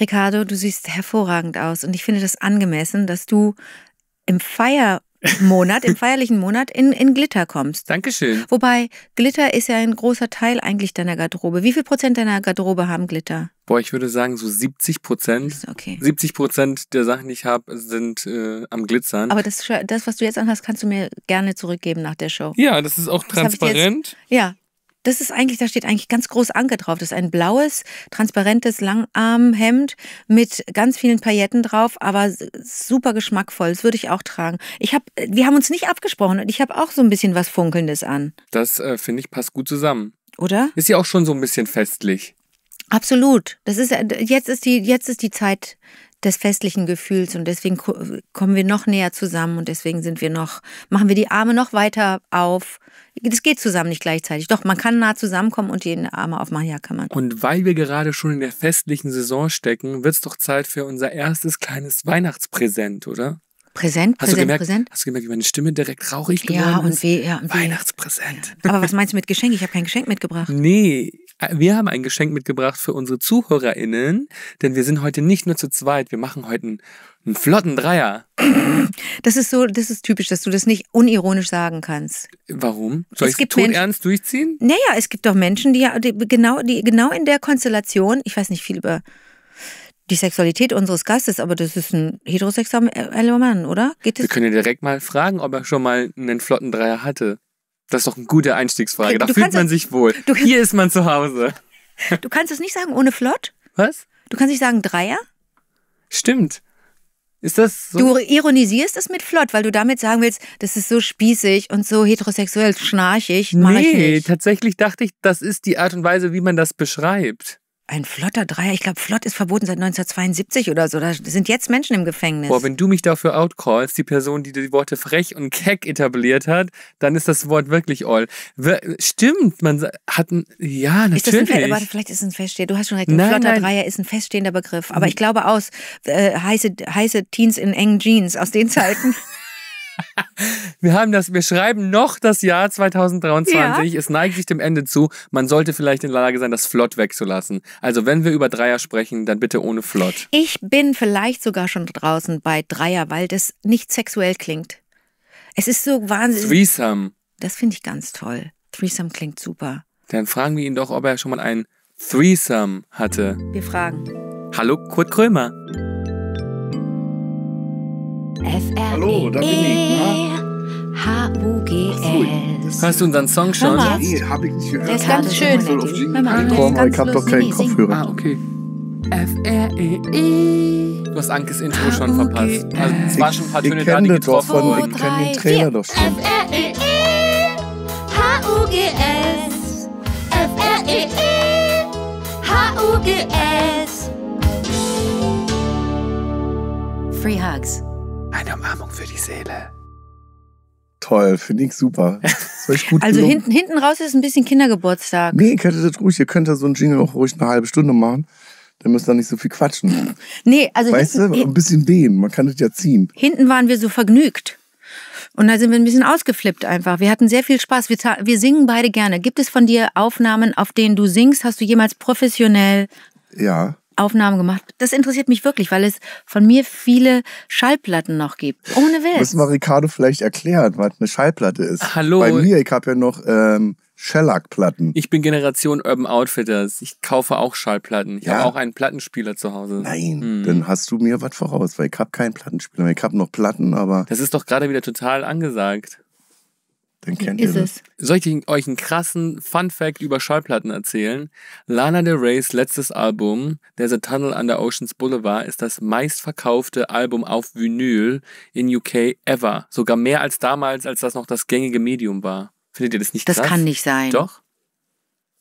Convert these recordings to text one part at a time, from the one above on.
Ricardo, du siehst hervorragend aus und ich finde das angemessen, dass du im Feier Monat, im feierlichen Monat in, in Glitter kommst. Dankeschön. Wobei Glitter ist ja ein großer Teil eigentlich deiner Garderobe. Wie viel Prozent deiner Garderobe haben Glitter? Boah, ich würde sagen so 70 Prozent. Okay. 70 Prozent der Sachen, die ich habe, sind äh, am Glitzern. Aber das, das, was du jetzt anhast, kannst du mir gerne zurückgeben nach der Show. Ja, das ist auch transparent. Jetzt, ja, das ist eigentlich, da steht eigentlich ganz groß Anke drauf. Das ist ein blaues, transparentes Langarmhemd mit ganz vielen Pailletten drauf, aber super geschmackvoll. Das würde ich auch tragen. Ich hab, wir haben uns nicht abgesprochen und ich habe auch so ein bisschen was Funkelndes an. Das äh, finde ich passt gut zusammen. Oder? Ist ja auch schon so ein bisschen festlich. Absolut. Das ist jetzt ist die jetzt ist die Zeit des festlichen Gefühls und deswegen kommen wir noch näher zusammen und deswegen sind wir noch, machen wir die Arme noch weiter auf. Das geht zusammen nicht gleichzeitig. Doch, man kann nah zusammenkommen und die Arme aufmachen. Ja, kann man. Und weil wir gerade schon in der festlichen Saison stecken, wird es doch Zeit für unser erstes kleines Weihnachtspräsent, oder? Präsent, präsent, hast du gemerkt, präsent. Hast du gemerkt, wie meine Stimme direkt rauchig geworden ja, und ist? Weh, ja, und Weihnachtspräsent. Ja. Aber was meinst du mit Geschenk? Ich habe kein Geschenk mitgebracht. Nee, äh, wir haben ein Geschenk mitgebracht für unsere ZuhörerInnen, denn wir sind heute nicht nur zu zweit, wir machen heute einen, einen flotten Dreier. Das ist so, das ist typisch, dass du das nicht unironisch sagen kannst. Warum? Soll ich es ernst durchziehen? Naja, es gibt doch Menschen, die, die, genau, die genau in der Konstellation, ich weiß nicht viel über die Sexualität unseres Gastes, aber das ist ein heterosexueller Mann, oder? Geht Wir können ja direkt mal fragen, ob er schon mal einen flotten Dreier hatte. Das ist doch eine gute Einstiegsfrage. Da du fühlt man sich wohl. Du, Hier ist man zu Hause. Du kannst es nicht sagen ohne Flott. Was? Du kannst nicht sagen Dreier. Stimmt. Ist das so? Du ironisierst es mit Flott, weil du damit sagen willst, das ist so spießig und so heterosexuell schnarchig. Nee, tatsächlich dachte ich, das ist die Art und Weise, wie man das beschreibt. Ein flotter Dreier. Ich glaube, flott ist verboten seit 1972 oder so. Da sind jetzt Menschen im Gefängnis. Boah, wenn du mich dafür outcallst, die Person, die die Worte frech und keck etabliert hat, dann ist das Wort wirklich all. Stimmt, man hat ein, ja, natürlich. Ist das ein, warte, vielleicht ist es ein feststehender, du hast schon recht, ein nein, flotter nein. Dreier ist ein feststehender Begriff. Aber ich glaube aus, äh, heiße, heiße Teens in engen Jeans aus den Zeiten. wir haben das, wir schreiben noch das Jahr 2023. Ja. Es neigt sich dem Ende zu. Man sollte vielleicht in der Lage sein, das Flott wegzulassen. Also wenn wir über Dreier sprechen, dann bitte ohne Flott. Ich bin vielleicht sogar schon draußen bei Dreier, weil das nicht sexuell klingt. Es ist so wahnsinnig. Threesome. Das finde ich ganz toll. Threesome klingt super. Dann fragen wir ihn doch, ob er schon mal ein Threesome hatte. Wir fragen. Hallo, Kurt Krömer. FR. Hallo, da bin ich. H-U-G-L. Hast du unseren Song schon? Nee, hab ich nicht gehört. ist ganz schön. Komm, ich hab doch keinen Kopfhörer. Ah, okay. F-R-E-E. E. Du hast Ankes Intro schon verpasst. Also, es waren schon ein paar Töne da, die getroffen Ich kenne den Trainer doch schon. E e. F-R-E-E. H-U-G-S. F-R-E-E. H-U-G-S. Free Hugs. Seele. Toll, finde ich super. Ich also hinten, hinten raus ist ein bisschen Kindergeburtstag. Nee, ihr könnt das ruhig, ihr könnt ja so einen Jingle auch ruhig eine halbe Stunde machen. Dann müsst ihr nicht so viel quatschen. Nee, also. Weißt hinten, du, ein bisschen wehen, man kann das ja ziehen. Hinten waren wir so vergnügt. Und da sind wir ein bisschen ausgeflippt einfach. Wir hatten sehr viel Spaß. Wir, wir singen beide gerne. Gibt es von dir Aufnahmen, auf denen du singst? Hast du jemals professionell ja. Aufnahmen gemacht. Das interessiert mich wirklich, weil es von mir viele Schallplatten noch gibt. Ohne Witz. Müssen wir Ricardo vielleicht erklären, was eine Schallplatte ist. Hallo. Bei mir, ich habe ja noch ähm, Shellac-Platten. Ich bin Generation Urban Outfitters. Ich kaufe auch Schallplatten. Ich ja? habe auch einen Plattenspieler zu Hause. Nein, hm. dann hast du mir was voraus, weil ich habe keinen Plattenspieler mehr. Ich habe noch Platten, aber... Das ist doch gerade wieder total angesagt. Dann kennt ist ihr das. Ne? Es. Soll ich euch einen krassen Fun-Fact über Schallplatten erzählen? Lana Del Reys letztes Album, There's a Tunnel Under Oceans Boulevard, ist das meistverkaufte Album auf Vinyl in UK ever. Sogar mehr als damals, als das noch das gängige Medium war. Findet ihr das nicht krass? Das kann nicht sein. Doch?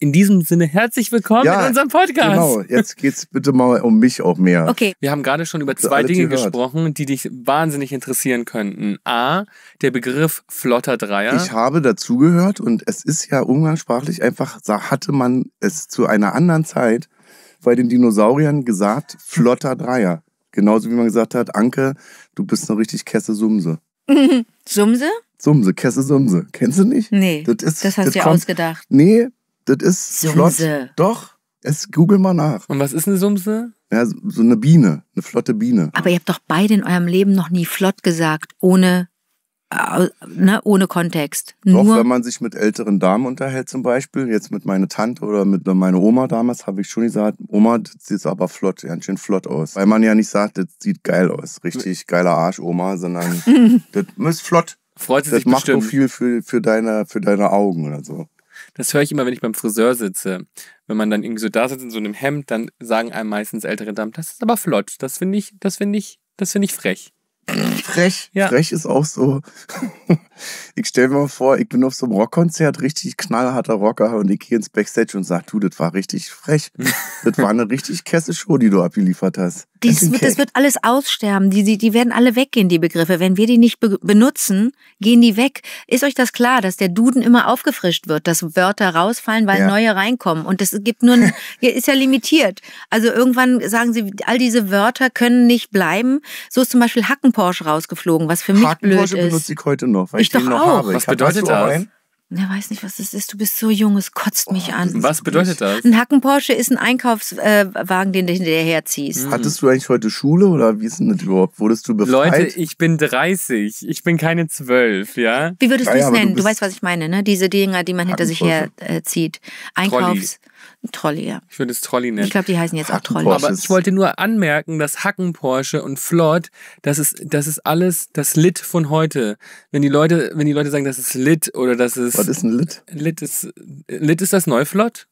In diesem Sinne herzlich willkommen ja, in unserem Podcast. Genau, jetzt geht's bitte mal um mich auch mehr. Okay. Wir haben gerade schon über zwei Dinge gehört. gesprochen, die dich wahnsinnig interessieren könnten. A, der Begriff flotter Dreier. Ich habe dazugehört und es ist ja umgangssprachlich einfach, hatte man es zu einer anderen Zeit bei den Dinosauriern gesagt, flotter Dreier. Genauso wie man gesagt hat, Anke, du bist eine richtig kesse Sumse. Sumse? Sumse, Kesse Sumse. Kennst du nicht? Nee. Das, ist, das hast du dir ausgedacht. Nee, das ist Sumse. flott. Doch, es google mal nach. Und was ist eine Sumse? Ja, so eine Biene, eine flotte Biene. Aber ihr habt doch beide in eurem Leben noch nie flott gesagt, ohne, äh, ne, ohne Kontext. Doch, Nur wenn man sich mit älteren Damen unterhält zum Beispiel, jetzt mit meiner Tante oder mit meiner Oma damals, habe ich schon gesagt, Oma, das sieht aber flott, ganz schön flott aus. Weil man ja nicht sagt, das sieht geil aus, richtig geiler Arsch, Oma, sondern das ist flott. Freut sie das sich macht bestimmt. so viel für, für, deine, für deine Augen oder so. Das höre ich immer, wenn ich beim Friseur sitze. Wenn man dann irgendwie so da sitzt in so einem Hemd, dann sagen einem meistens ältere Damen, das ist aber flott, das finde ich, das finde ich, das finde ich frech. Frech. Ja. Frech ist auch so. ich stelle mir vor, ich bin auf so einem Rockkonzert, richtig knallharter Rocker und ich gehe ins Backstage und sage, du, das war richtig frech. Hm. das war eine richtig kesse Show, die du abgeliefert hast. Dies, das, wird, das wird alles aussterben. Die, die, die werden alle weggehen, die Begriffe. Wenn wir die nicht be benutzen, gehen die weg. Ist euch das klar, dass der Duden immer aufgefrischt wird, dass Wörter rausfallen, weil ja. neue reinkommen? Und das gibt nur, ein, ist ja limitiert. Also irgendwann sagen sie, all diese Wörter können nicht bleiben. So ist zum Beispiel Hacken Porsche rausgeflogen, was für mich Haken blöd Porsche ist. benutze ich heute noch, weil ich, ich den doch noch auch. habe. Was ich bedeutet das? Er weiß nicht, was das ist. Du bist so jung, es kotzt oh, mich an. Was bedeutet das? Ein Hacken Porsche ist ein Einkaufswagen, äh, den du hinterher ziehst. Mhm. Hattest du eigentlich heute Schule oder wie ist denn das überhaupt? Wurdest du befreit? Leute, ich bin 30. Ich bin keine 12, ja? Wie würdest ja, du es nennen? Du, du weißt, was ich meine, ne? Diese Dinger, die man hinter sich herzieht. äh, Einkaufs. Trolli. Trolley, ja. Ich würde es Trolley nennen. Ich glaube, die heißen jetzt auch Trolley. Aber ich wollte nur anmerken, dass Hacken Porsche und Flott, das ist, das ist alles das Lit von heute. Wenn die Leute, wenn die Leute sagen, das ist Lit oder das ist. Was ist ein Lit? Lit ist, Lit ist das Neuflott.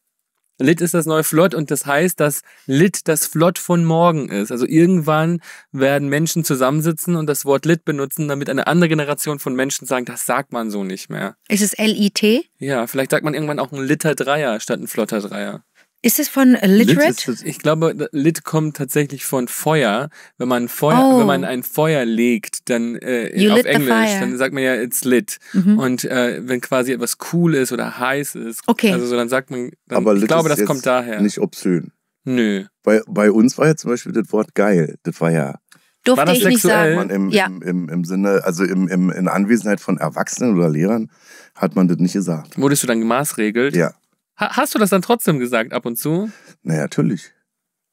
Lit ist das neue Flott und das heißt, dass Lit das Flott von morgen ist. Also irgendwann werden Menschen zusammensitzen und das Wort Lit benutzen, damit eine andere Generation von Menschen sagen, das sagt man so nicht mehr. Ist es L-I-T? Ja, vielleicht sagt man irgendwann auch ein Litter Dreier statt ein Flotter Dreier. Ist es von äh, Literate? Lit ich glaube, Lit kommt tatsächlich von Feuer. Wenn man Feuer, oh. wenn man ein Feuer legt, dann äh, auf Englisch, dann sagt man ja it's lit. Mhm. Und äh, wenn quasi etwas cool ist oder heiß ist, okay. also so, dann sagt man. Dann, Aber ich glaube, das kommt daher. Nicht obszön. Nö. Bei, bei uns war ja zum Beispiel das Wort geil. Das war ja. Durfte war ich sexuell? nicht sagen. Man im, ja. im, im, im Sinne, also im, im, in Anwesenheit von Erwachsenen oder Lehrern hat man das nicht gesagt. Wurdest du dann gemaßregelt? Ja. Ha hast du das dann trotzdem gesagt ab und zu? Na, naja, natürlich.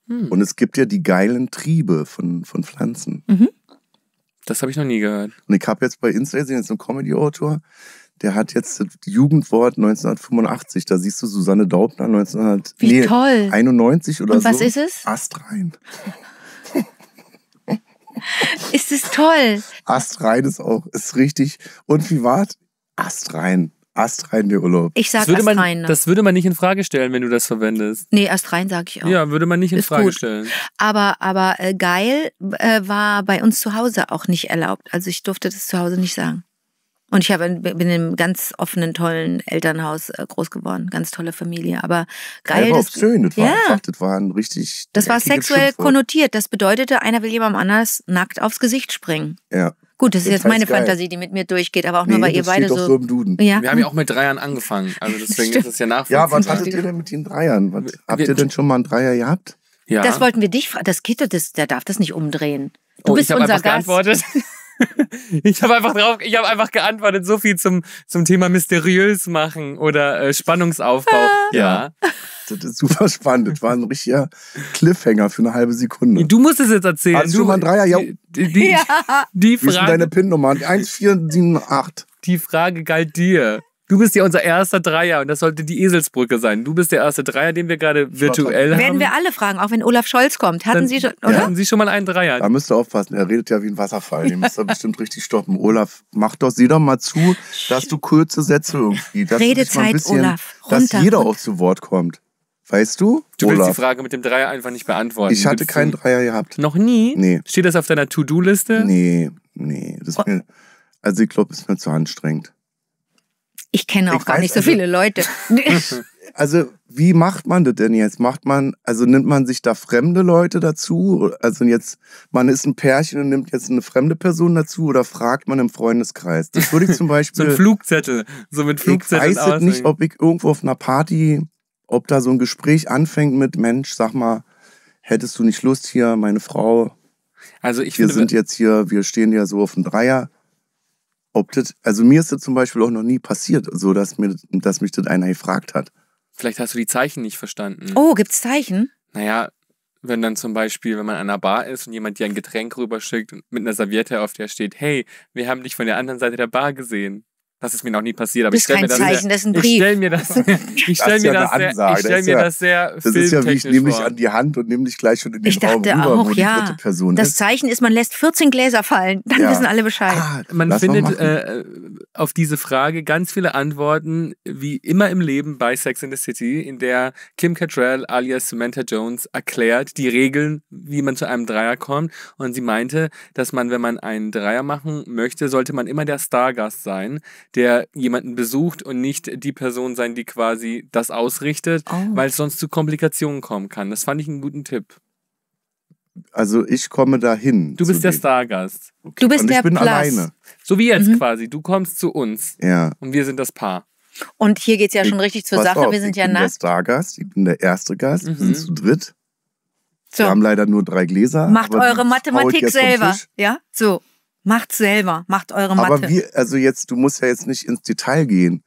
Hm. Und es gibt ja die geilen Triebe von, von Pflanzen. Mhm. Das habe ich noch nie gehört. Und ich habe jetzt bei Insta gesehen, jetzt ein Comedy-Autor, der hat jetzt das Jugendwort 1985. Da siehst du Susanne Daubner 1991 nee, oder Und was so. Was ist es? Astrein. ist es toll? Astrein ist auch, ist richtig. Und wie war Astrein astrein der Urlaub. Ich sage astrein. Man, ne? das würde man nicht in Frage stellen, wenn du das verwendest. Nee, astrein sage ich auch. Ja, würde man nicht in Ist Frage gut. stellen. Aber, aber äh, geil äh, war bei uns zu Hause auch nicht erlaubt. Also ich durfte das zu Hause nicht sagen. Und ich hab, bin in einem ganz offenen, tollen Elternhaus äh, groß geworden. Ganz tolle Familie. Aber geil. Ja, war auch schön. Das, ja. war einfach, das war ein richtig. Das war sexuell Schimpfwort. konnotiert. Das bedeutete, einer will jemandem anders nackt aufs Gesicht springen. Ja. Gut, das ist jetzt meine geil. Fantasie, die mit mir durchgeht, aber auch nur, nee, weil ihr beide so, so im Duden. Ja. Wir haben ja auch mit Dreiern angefangen, also deswegen ist das ja nachvollziehbar. Ja, was hattet ihr denn mit den Dreiern? Was, habt wir, ihr denn schon mal einen Dreier gehabt? Ja. Das wollten wir dich fragen. Das Kitte, das, der darf das nicht umdrehen. Du oh, bist ich unser Gast. Geantwortet. ich habe einfach drauf, ich habe einfach geantwortet, so viel zum, zum Thema mysteriös machen oder äh, Spannungsaufbau. Ah. ja. Das ist super spannend. Das war ein richtiger Cliffhanger für eine halbe Sekunde. Du musst es jetzt erzählen. Hast du, mal Dreier? Ja. Die, die, ja. die Frage. deine PIN-Nummer? 1478. Die Frage galt dir. Du bist ja unser erster Dreier und das sollte die Eselsbrücke sein. Du bist der erste Dreier, den wir gerade virtuell haben. Werden wir alle fragen, auch wenn Olaf Scholz kommt. Hatten Dann, Sie schon, oder? Hatten Sie schon mal einen Dreier? Da müsst ihr aufpassen, er redet ja wie ein Wasserfall. Den müsst ihr bestimmt richtig stoppen. Olaf, mach doch, sieh doch mal zu, dass du kurze Sätze irgendwie. Dass Redezeit, mal ein bisschen, Olaf. Runter, dass jeder auch zu Wort kommt. Weißt du? Du Olaf. willst die Frage mit dem Dreier einfach nicht beantworten. Ich hatte keinen Dreier gehabt. Noch nie? Nee. Steht das auf deiner To-Do-Liste? Nee, nee. Das oh. mir, also ich glaube, es ist mir zu anstrengend. Ich kenne auch ich gar nicht so also, viele Leute. also, wie macht man das denn jetzt? Macht man, also nimmt man sich da fremde Leute dazu? Also jetzt, man ist ein Pärchen und nimmt jetzt eine fremde Person dazu oder fragt man im Freundeskreis? Das würde ich zum Beispiel. so ein Flugzettel. So mit Flugzettel. Ich weiß nicht, ob ich irgendwo auf einer Party, ob da so ein Gespräch anfängt mit, Mensch, sag mal, hättest du nicht Lust hier, meine Frau? Also ich wir finde, sind jetzt hier, wir stehen ja so auf dem Dreier ob das, also mir ist das zum Beispiel auch noch nie passiert, so dass, mir, dass mich das einer gefragt hat. Vielleicht hast du die Zeichen nicht verstanden. Oh, gibt's Zeichen? Naja, wenn dann zum Beispiel, wenn man an einer Bar ist und jemand dir ein Getränk rüberschickt mit einer Serviette, auf der steht, hey, wir haben dich von der anderen Seite der Bar gesehen. Das ist mir noch nie passiert, aber das ich stelle mir, das Zeichen, das, ist ein Brief. ich stelle mir das ich stell das mir das, sehr, ich stell mir das sehr Das ist ja, wie ich nehme dich an die Hand und nehme dich gleich schon in den ich Raum dachte rüber, auch, ja. Das Zeichen ist, man lässt 14 Gläser fallen, dann ja. wissen alle Bescheid. Ah, man findet äh, auf diese Frage ganz viele Antworten, wie immer im Leben bei Sex in the City, in der Kim Cattrall alias Samantha Jones erklärt die Regeln, wie man zu einem Dreier kommt und sie meinte, dass man, wenn man einen Dreier machen möchte, sollte man immer der Stargast sein, der jemanden besucht und nicht die Person sein, die quasi das ausrichtet, oh. weil es sonst zu Komplikationen kommen kann. Das fand ich einen guten Tipp. Also ich komme dahin. Du bist der Stargast. Okay. Du bist und der ich bin Plus. alleine. So wie jetzt mhm. quasi. Du kommst zu uns. Ja. Und wir sind das Paar. Und hier geht es ja schon richtig zur Sache. Auf, wir sind ich ja bin nackt. Ich bin der Stargast, ich bin der erste Gast, mhm. wir sind mhm. zu dritt. So. Wir haben leider nur drei Gläser. Macht eure Mathematik selber. Ja, so. Macht selber, macht eure Mathe. Aber wie, also jetzt, du musst ja jetzt nicht ins Detail gehen.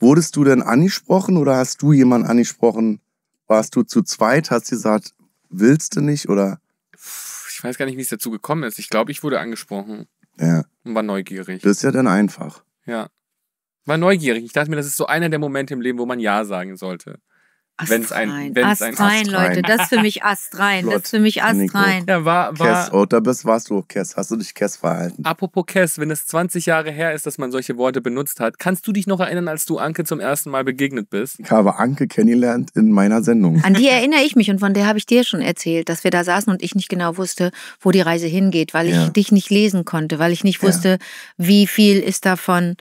Wurdest du denn angesprochen oder hast du jemanden angesprochen? Warst du zu zweit, hast du gesagt, willst du nicht oder? Ich weiß gar nicht, wie es dazu gekommen ist. Ich glaube, ich wurde angesprochen. Ja. Und war neugierig. Das ist ja dann einfach. Ja. War neugierig. Ich dachte mir, das ist so einer der Momente im Leben, wo man Ja sagen sollte. Astrein. Wenn's ein, wenn's astrein, ein astrein, Leute, das ist für mich Ast rein das ist für mich astrein. Ja, war, war Kess, oder oh, bist, warst du Kess, hast du dich Kess verhalten. Apropos Kess, wenn es 20 Jahre her ist, dass man solche Worte benutzt hat, kannst du dich noch erinnern, als du Anke zum ersten Mal begegnet bist? Ich habe Anke kennengelernt in meiner Sendung. An die erinnere ich mich und von der habe ich dir schon erzählt, dass wir da saßen und ich nicht genau wusste, wo die Reise hingeht, weil ich dich nicht lesen konnte, weil ich nicht wusste, ja. wie viel ist davon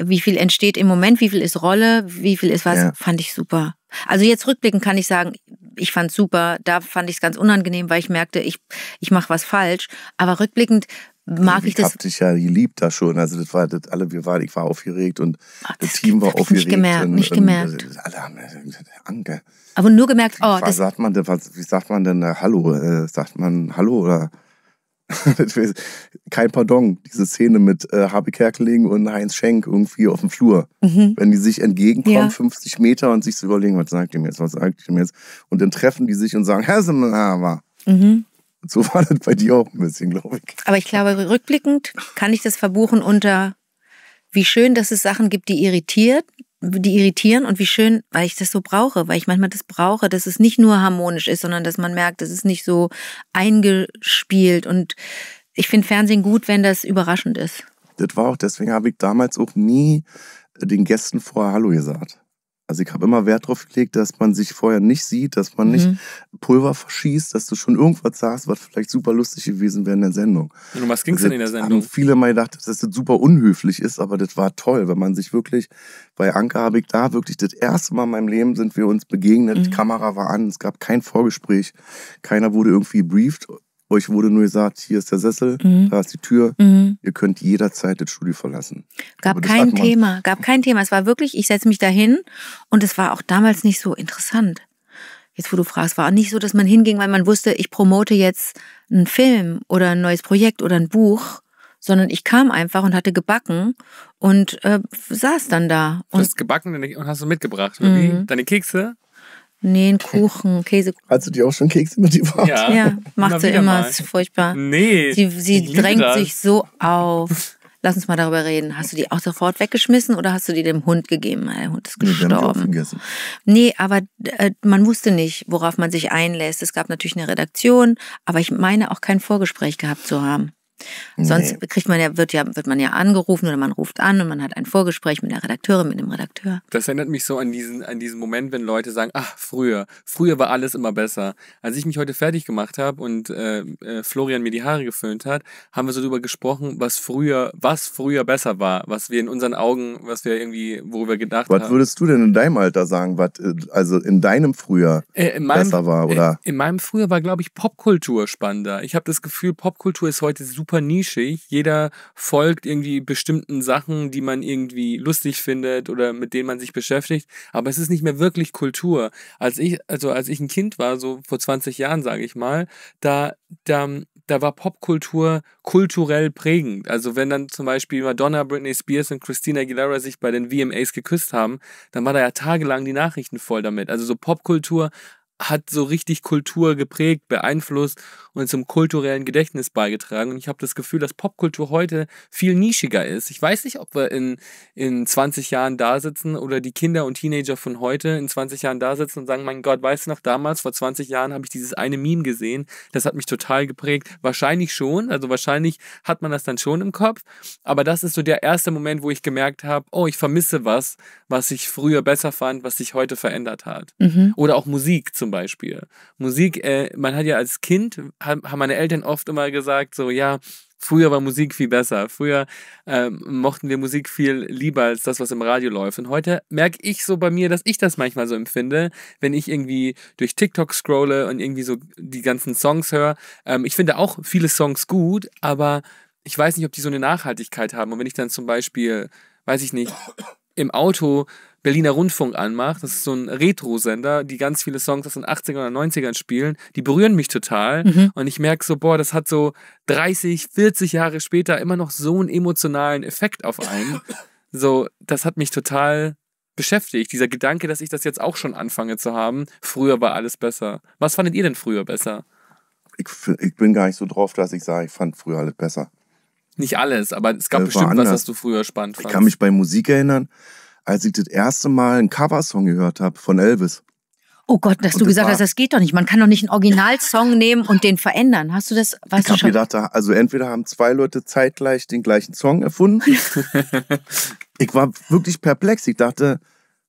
wie viel entsteht im Moment, wie viel ist Rolle, wie viel ist was, ja. fand ich super. Also jetzt rückblickend kann ich sagen, ich fand's super, da fand ich es ganz unangenehm, weil ich merkte, ich, ich mache was falsch. Aber rückblickend mag ich, ich das. Ich habe dich ja geliebt da schon. Also das war das alle, wir waren, ich war aufgeregt und ah, das, das Team war aufgeregt. Nicht gemerkt, und, nicht gemerkt. Und, alle haben Anke. Aber nur gemerkt, oh, was das sagt man denn, was, wie sagt man denn äh, Hallo? Äh, sagt man Hallo oder Kein Pardon, diese Szene mit äh, Habe Kerkeling und Heinz Schenk irgendwie auf dem Flur. Mhm. Wenn die sich entgegenkommen, ja. 50 Meter, und sich so überlegen, was sagt ihr mir jetzt, was sagt ihr mir jetzt? Und dann treffen die sich und sagen, Herr Mhm. So war das bei dir auch ein bisschen, glaube ich. Aber ich glaube, rückblickend kann ich das verbuchen unter, wie schön, dass es Sachen gibt, die irritieren, die irritieren und wie schön, weil ich das so brauche, weil ich manchmal das brauche, dass es nicht nur harmonisch ist, sondern dass man merkt, es ist nicht so eingespielt und ich finde Fernsehen gut, wenn das überraschend ist. Das war auch, deswegen habe ich damals auch nie den Gästen vorher Hallo gesagt. Also ich habe immer Wert darauf gelegt, dass man sich vorher nicht sieht, dass man mhm. nicht Pulver verschießt, dass du schon irgendwas sagst, was vielleicht super lustig gewesen wäre in der Sendung. Und was ging es also denn in der Sendung? Haben viele mal gedacht, dass das super unhöflich ist, aber das war toll, wenn man sich wirklich, bei Anke habe ich da wirklich das erste Mal in meinem Leben sind wir uns begegnet, mhm. die Kamera war an, es gab kein Vorgespräch, keiner wurde irgendwie brieft euch wurde nur gesagt, hier ist der Sessel, mhm. da ist die Tür. Mhm. Ihr könnt jederzeit das Studio verlassen. Gab glaube, kein Thema, gab kein Thema. Es war wirklich, ich setze mich dahin und es war auch damals nicht so interessant. Jetzt, wo du fragst, war auch nicht so, dass man hinging, weil man wusste, ich promote jetzt einen Film oder ein neues Projekt oder ein Buch, sondern ich kam einfach und hatte gebacken und äh, saß dann da. Und du hast gebacken und hast du mitgebracht, mhm. deine Kekse Nee, einen Kuchen, Käsekuchen. Hast du dir auch schon Kekse mit die Wand? Ja, ja macht sie immer, mal. ist furchtbar. Nee. Sie, sie drängt das. sich so auf. Lass uns mal darüber reden. Hast du die auch sofort weggeschmissen oder hast du die dem Hund gegeben? Der Hund ist gestorben. Nee, nee aber äh, man wusste nicht, worauf man sich einlässt. Es gab natürlich eine Redaktion, aber ich meine auch kein Vorgespräch gehabt zu haben. Nee. Sonst kriegt man ja, wird ja, wird man ja angerufen oder man ruft an und man hat ein Vorgespräch mit der Redakteurin, mit dem Redakteur. Das erinnert mich so an diesen, an diesen Moment, wenn Leute sagen, ach, früher, früher war alles immer besser. Als ich mich heute fertig gemacht habe und äh, äh, Florian mir die Haare geföhnt hat, haben wir so darüber gesprochen, was früher, was früher besser war, was wir in unseren Augen, was wir irgendwie, worüber gedacht was haben. Was würdest du denn in deinem Alter sagen, was äh, also in deinem Früher äh, in meinem, besser war, äh, oder? in meinem Früher war, glaube ich, Popkultur spannender. Ich habe das Gefühl, Popkultur ist heute super super nischig. Jeder folgt irgendwie bestimmten Sachen, die man irgendwie lustig findet oder mit denen man sich beschäftigt. Aber es ist nicht mehr wirklich Kultur. Als ich, also als ich ein Kind war, so vor 20 Jahren, sage ich mal, da, da, da war Popkultur kulturell prägend. Also wenn dann zum Beispiel Madonna, Britney Spears und Christina Aguilera sich bei den VMAs geküsst haben, dann war da ja tagelang die Nachrichten voll damit. Also so Popkultur hat so richtig Kultur geprägt, beeinflusst und zum kulturellen Gedächtnis beigetragen. Und ich habe das Gefühl, dass Popkultur heute viel nischiger ist. Ich weiß nicht, ob wir in, in 20 Jahren da sitzen oder die Kinder und Teenager von heute in 20 Jahren da sitzen und sagen, mein Gott, weißt du noch, damals, vor 20 Jahren habe ich dieses eine Meme gesehen, das hat mich total geprägt. Wahrscheinlich schon, also wahrscheinlich hat man das dann schon im Kopf. Aber das ist so der erste Moment, wo ich gemerkt habe, oh, ich vermisse was, was ich früher besser fand, was sich heute verändert hat. Mhm. Oder auch Musik zum Beispiel. Musik, äh, man hat ja als Kind, haben meine Eltern oft immer gesagt, so, ja, früher war Musik viel besser. Früher äh, mochten wir Musik viel lieber als das, was im Radio läuft. Und heute merke ich so bei mir, dass ich das manchmal so empfinde, wenn ich irgendwie durch TikTok scrolle und irgendwie so die ganzen Songs höre. Ähm, ich finde auch viele Songs gut, aber ich weiß nicht, ob die so eine Nachhaltigkeit haben. Und wenn ich dann zum Beispiel, weiß ich nicht, im Auto Berliner Rundfunk anmacht. Das ist so ein Retro-Sender, die ganz viele Songs aus den 80ern oder 90ern spielen. Die berühren mich total. Mhm. Und ich merke so, boah, das hat so 30, 40 Jahre später immer noch so einen emotionalen Effekt auf einen. So, das hat mich total beschäftigt. Dieser Gedanke, dass ich das jetzt auch schon anfange zu haben. Früher war alles besser. Was fandet ihr denn früher besser? Ich, ich bin gar nicht so drauf, dass ich sage, ich fand früher alles besser. Nicht alles, aber es gab äh, bestimmt was, was du früher spannend fandest. Ich kann mich bei Musik erinnern, als ich das erste Mal einen Coversong gehört habe von Elvis. Oh Gott, dass und du gesagt hast, das geht doch nicht. Man kann doch nicht einen Originalsong nehmen und den verändern. Hast du das? Weißt ich habe gedacht, also entweder haben zwei Leute zeitgleich den gleichen Song erfunden. ich war wirklich perplex. Ich dachte,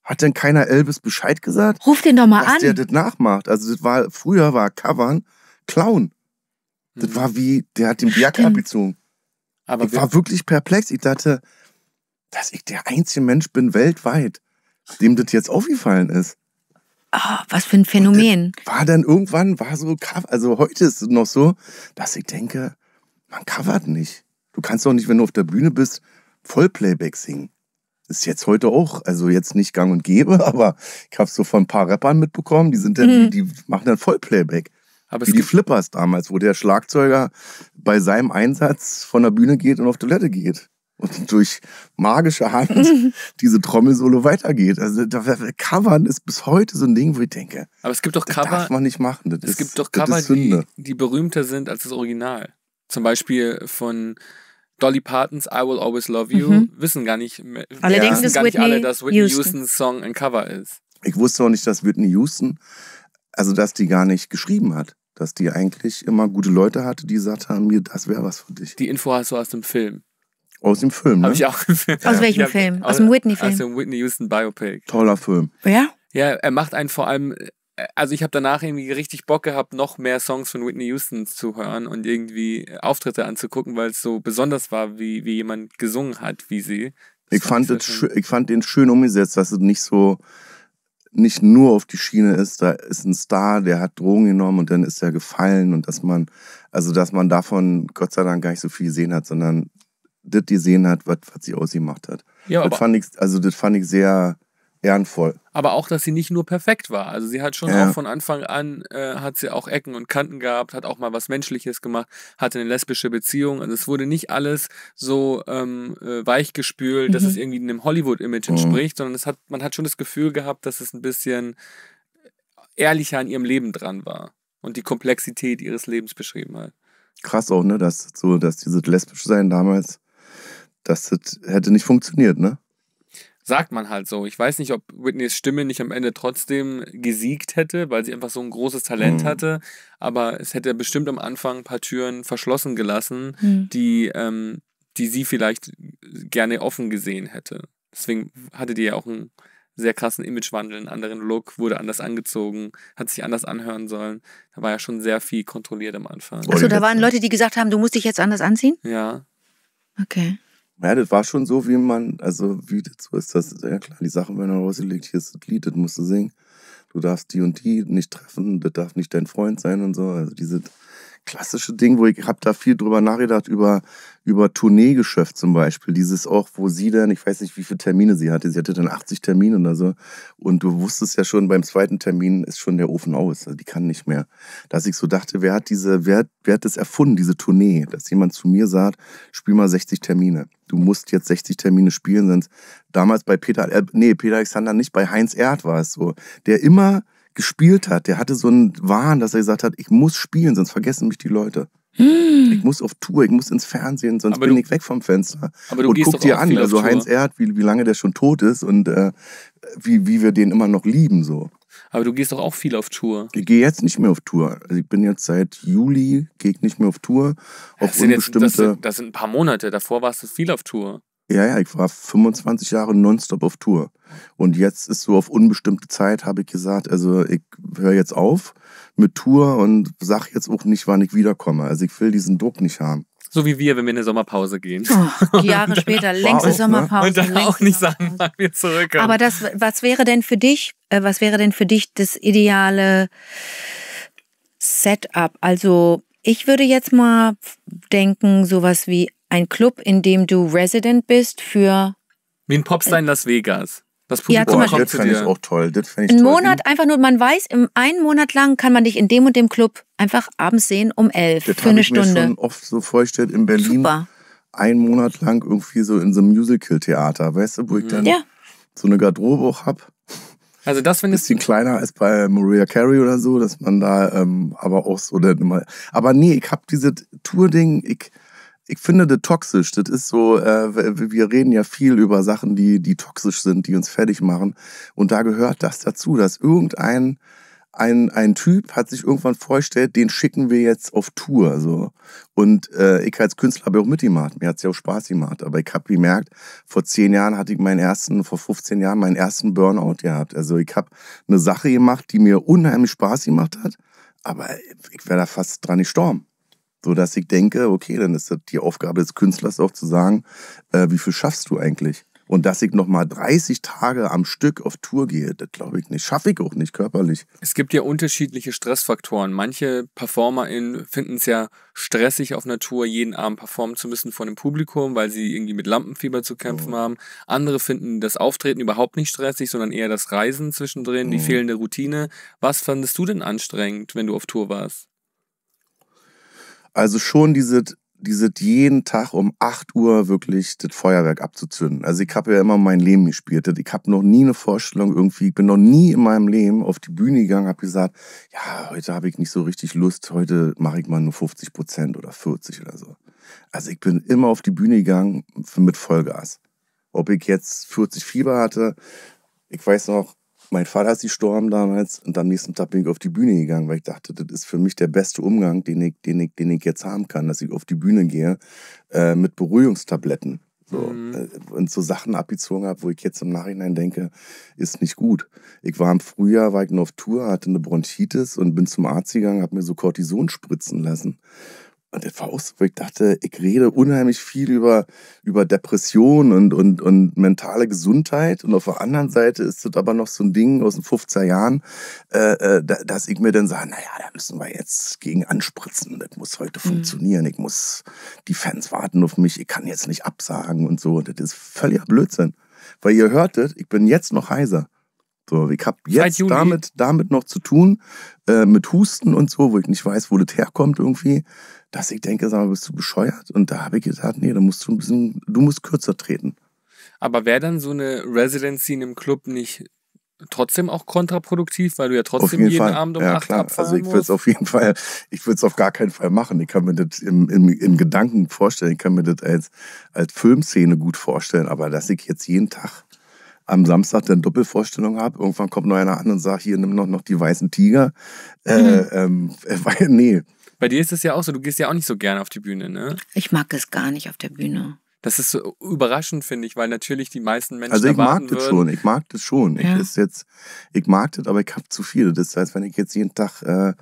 hat denn keiner Elvis Bescheid gesagt? Ruf den doch mal dass an. Dass der das nachmacht. Also das war, früher war Covern Clown. Das hm. war wie, der hat den Biak abgezogen. Aber ich war wirklich perplex. Ich dachte, dass ich der einzige Mensch bin weltweit, dem das jetzt aufgefallen ist. Oh, was für ein Phänomen. War dann irgendwann, war so, also heute ist es noch so, dass ich denke, man covert nicht. Du kannst doch nicht, wenn du auf der Bühne bist, Vollplayback singen. Ist jetzt heute auch, also jetzt nicht gang und gäbe, aber ich habe so von ein paar Rappern mitbekommen, die sind dann, mhm. die machen dann Vollplayback. Aber Wie die Flippers damals, wo der Schlagzeuger bei seinem Einsatz von der Bühne geht und auf Toilette geht. Und durch magische Hand diese Trommelsolo weitergeht. Also da, Covern ist bis heute so ein Ding, wo ich denke, aber es gibt doch Cover, darf man nicht machen. Das es ist, gibt doch Cover, die, die berühmter sind als das Original. Zum Beispiel von Dolly Partons I Will Always Love You mhm. wissen gar nicht Allerdings wissen gar nicht alle, dass Whitney Houston. Houstons Song ein Cover ist. Ich wusste auch nicht, dass Whitney Houston, also dass die gar nicht geschrieben hat dass die eigentlich immer gute Leute hatte, die gesagt haben, mir, das wäre was für dich. Die Info hast du aus dem Film. Aus dem Film, ne? Hab ich auch gefilmt. Aus welchem ja, Film? Aus, aus dem Whitney-Film. Aus dem Whitney Houston Biopic. Toller Film. Ja? Ja, er macht einen vor allem, also ich habe danach irgendwie richtig Bock gehabt, noch mehr Songs von Whitney Houston zu hören und irgendwie Auftritte anzugucken, weil es so besonders war, wie, wie jemand gesungen hat, wie sie. ich fand, das, ich fand den schön umgesetzt, dass es nicht so, nicht nur auf die Schiene ist, da ist ein Star, der hat Drogen genommen und dann ist er gefallen und dass man, also dass man davon Gott sei Dank gar nicht so viel gesehen hat, sondern das gesehen hat, was, was sie ausgemacht hat. Ja, das fand ich, also das fand ich sehr, ehrenvoll. Aber auch, dass sie nicht nur perfekt war. Also sie hat schon ja. auch von Anfang an, äh, hat sie auch Ecken und Kanten gehabt, hat auch mal was Menschliches gemacht, hatte eine lesbische Beziehung. Also es wurde nicht alles so ähm, äh, weichgespült, mhm. dass es mhm. irgendwie einem Hollywood-Image mhm. entspricht, mhm. sondern es hat, man hat schon das Gefühl gehabt, dass es ein bisschen ehrlicher an ihrem Leben dran war und die Komplexität ihres Lebens beschrieben hat. Krass auch, ne, dass so, dass dieses lesbische Sein damals, das hätte nicht funktioniert, ne? sagt man halt so. Ich weiß nicht, ob Whitneys Stimme nicht am Ende trotzdem gesiegt hätte, weil sie einfach so ein großes Talent mhm. hatte. Aber es hätte bestimmt am Anfang ein paar Türen verschlossen gelassen, mhm. die, ähm, die sie vielleicht gerne offen gesehen hätte. Deswegen hatte die ja auch einen sehr krassen Imagewandel, einen anderen Look, wurde anders angezogen, hat sich anders anhören sollen. Da war ja schon sehr viel kontrolliert am Anfang. Achso, da waren Leute, die gesagt haben, du musst dich jetzt anders anziehen? Ja. Okay. Ja, das war schon so, wie man, also wie das so ist, das ja klar, die Sachen werden rausgelegt, hier ist das Lied, das musst du singen. Du darfst die und die nicht treffen, das darf nicht dein Freund sein und so. Also diese klassische Ding, wo ich habe da viel drüber nachgedacht, über, über Tourneegeschäft zum Beispiel. Dieses auch, wo sie dann, ich weiß nicht, wie viele Termine sie hatte. Sie hatte dann 80 Termine oder so. Und du wusstest ja schon, beim zweiten Termin ist schon der Ofen aus. Also die kann nicht mehr. Dass ich so dachte, wer hat diese, wer, wer hat das erfunden, diese Tournee? Dass jemand zu mir sagt, spiel mal 60 Termine. Du musst jetzt 60 Termine spielen, sonst damals bei Peter, äh, nee, Peter Alexander nicht, bei Heinz Erd war es so. Der immer gespielt hat, der hatte so einen Wahn, dass er gesagt hat, ich muss spielen, sonst vergessen mich die Leute. Hm. Ich muss auf Tour, ich muss ins Fernsehen, sonst aber bin du, ich weg vom Fenster. Aber du und guck dir an, also Heinz Erd, wie, wie lange der schon tot ist und äh, wie, wie wir den immer noch lieben. so. Aber du gehst doch auch viel auf Tour. Ich gehe jetzt nicht mehr auf Tour. Also ich bin jetzt seit Juli, gehe nicht mehr auf Tour. Auf das, sind unbestimmte jetzt, das, sind, das sind ein paar Monate, davor warst du viel auf Tour. Ja, ja, ich war 25 Jahre nonstop auf Tour. Und jetzt ist so auf unbestimmte Zeit, habe ich gesagt, also ich höre jetzt auf mit Tour und sag jetzt auch nicht, wann ich wiederkomme. Also ich will diesen Druck nicht haben. So wie wir, wenn wir in eine Sommerpause gehen. Oh, Jahre später, längste auch, ne? Sommerpause. Und dann auch nicht sagen, wann wir zurückkommen. Aber das, was wäre denn für dich, äh, was wäre denn für dich das ideale Setup? Also, ich würde jetzt mal denken, sowas wie ein Club, in dem du Resident bist für. Wie ein Popstar in Las Vegas. Das Publikum ja, zum Boah, das fände ich auch toll. Das ich Ein toll. Monat einfach nur, man weiß, im einen Monat lang kann man dich in dem und dem Club einfach abends sehen um elf das für eine ich Stunde. Ich mir schon oft so vorgestellt in Berlin. Super. Einen Monat lang irgendwie so in so einem Musical-Theater, weißt du, wo ich mhm. dann ja. so eine Garderobe auch hab. Also das finde ich. Bisschen kleiner als bei Maria Carey oder so, dass man da ähm, aber auch so dann immer. Aber nee, ich hab diese Tour-Ding, ich ich finde das toxisch. Das ist so, äh, wir reden ja viel über Sachen, die, die toxisch sind, die uns fertig machen. Und da gehört das dazu, dass irgendein ein, ein Typ hat sich irgendwann vorgestellt, den schicken wir jetzt auf Tour. So. Und äh, ich als Künstler habe auch mitgemacht. Mir hat es ja auch Spaß gemacht. Aber ich habe gemerkt, vor zehn Jahren hatte ich meinen ersten, vor 15 Jahren meinen ersten Burnout gehabt. Also ich habe eine Sache gemacht, die mir unheimlich Spaß gemacht hat. Aber ich wäre da fast dran gestorben. So dass ich denke, okay, dann ist das die Aufgabe des Künstlers auch zu sagen, äh, wie viel schaffst du eigentlich? Und dass ich nochmal 30 Tage am Stück auf Tour gehe, das glaube ich nicht. Schaffe ich auch nicht körperlich. Es gibt ja unterschiedliche Stressfaktoren. Manche PerformerInnen finden es ja stressig auf einer Tour, jeden Abend performen zu müssen vor dem Publikum, weil sie irgendwie mit Lampenfieber zu kämpfen oh. haben. Andere finden das Auftreten überhaupt nicht stressig, sondern eher das Reisen zwischendrin, oh. die mhm. fehlende Routine. Was fandest du denn anstrengend, wenn du auf Tour warst? Also schon diese, diese jeden Tag um 8 Uhr wirklich das Feuerwerk abzuzünden. Also ich habe ja immer mein Leben gespielt. Ich habe noch nie eine Vorstellung irgendwie, ich bin noch nie in meinem Leben auf die Bühne gegangen, habe gesagt, ja, heute habe ich nicht so richtig Lust, heute mache ich mal nur 50 Prozent oder 40 oder so. Also ich bin immer auf die Bühne gegangen mit Vollgas. Ob ich jetzt 40 Fieber hatte, ich weiß noch, mein Vater ist gestorben damals und am nächsten Tag bin ich auf die Bühne gegangen, weil ich dachte, das ist für mich der beste Umgang, den ich, den ich, den ich jetzt haben kann, dass ich auf die Bühne gehe äh, mit Beruhigungstabletten. So, mhm. Äh, und so Sachen abgezogen habe, wo ich jetzt im Nachhinein denke, ist nicht gut. Ich war im Frühjahr, war ich nur auf Tour, hatte eine Bronchitis und bin zum Arzt gegangen, habe mir so Cortison spritzen lassen und das war auch so, ich dachte, ich rede unheimlich viel über, über Depression und, und, und mentale Gesundheit. Und auf der anderen Seite ist das aber noch so ein Ding aus den 50er Jahren, äh, äh dass ich mir dann sage, naja, da müssen wir jetzt gegen anspritzen. Das muss heute mhm. funktionieren. Ich muss, die Fans warten auf mich. Ich kann jetzt nicht absagen und so. Und Das ist völliger Blödsinn. Weil ihr hörtet, ich bin jetzt noch heiser. So, ich habe jetzt damit, damit noch zu tun, äh, mit Husten und so, wo ich nicht weiß, wo das herkommt irgendwie dass ich denke, sag mal, bist du bescheuert? Und da habe ich gesagt, nee, da musst du ein bisschen, du musst kürzer treten. Aber wäre dann so eine Residency in einem Club nicht trotzdem auch kontraproduktiv, weil du ja trotzdem jeden, jeden Abend um ja, 8 klar. Also ich würde es auf jeden Fall, ich würde es auf gar keinen Fall machen. Ich kann mir das im, im, im Gedanken vorstellen, ich kann mir das als, als Filmszene gut vorstellen, aber dass ich jetzt jeden Tag am Samstag dann Doppelvorstellung habe, irgendwann kommt noch einer an und sagt, hier, nimm noch, noch die weißen Tiger. Äh, mhm. Äh, ähm, weil, nee, bei dir ist es ja auch so, du gehst ja auch nicht so gerne auf die Bühne, ne? Ich mag es gar nicht auf der Bühne. Das ist so überraschend, finde ich, weil natürlich die meisten Menschen. Also ich mag das schon, ich mag das schon. Ja. Ich, ist jetzt, ich mag das, aber ich habe zu viel. Das heißt, wenn ich jetzt jeden Tag äh,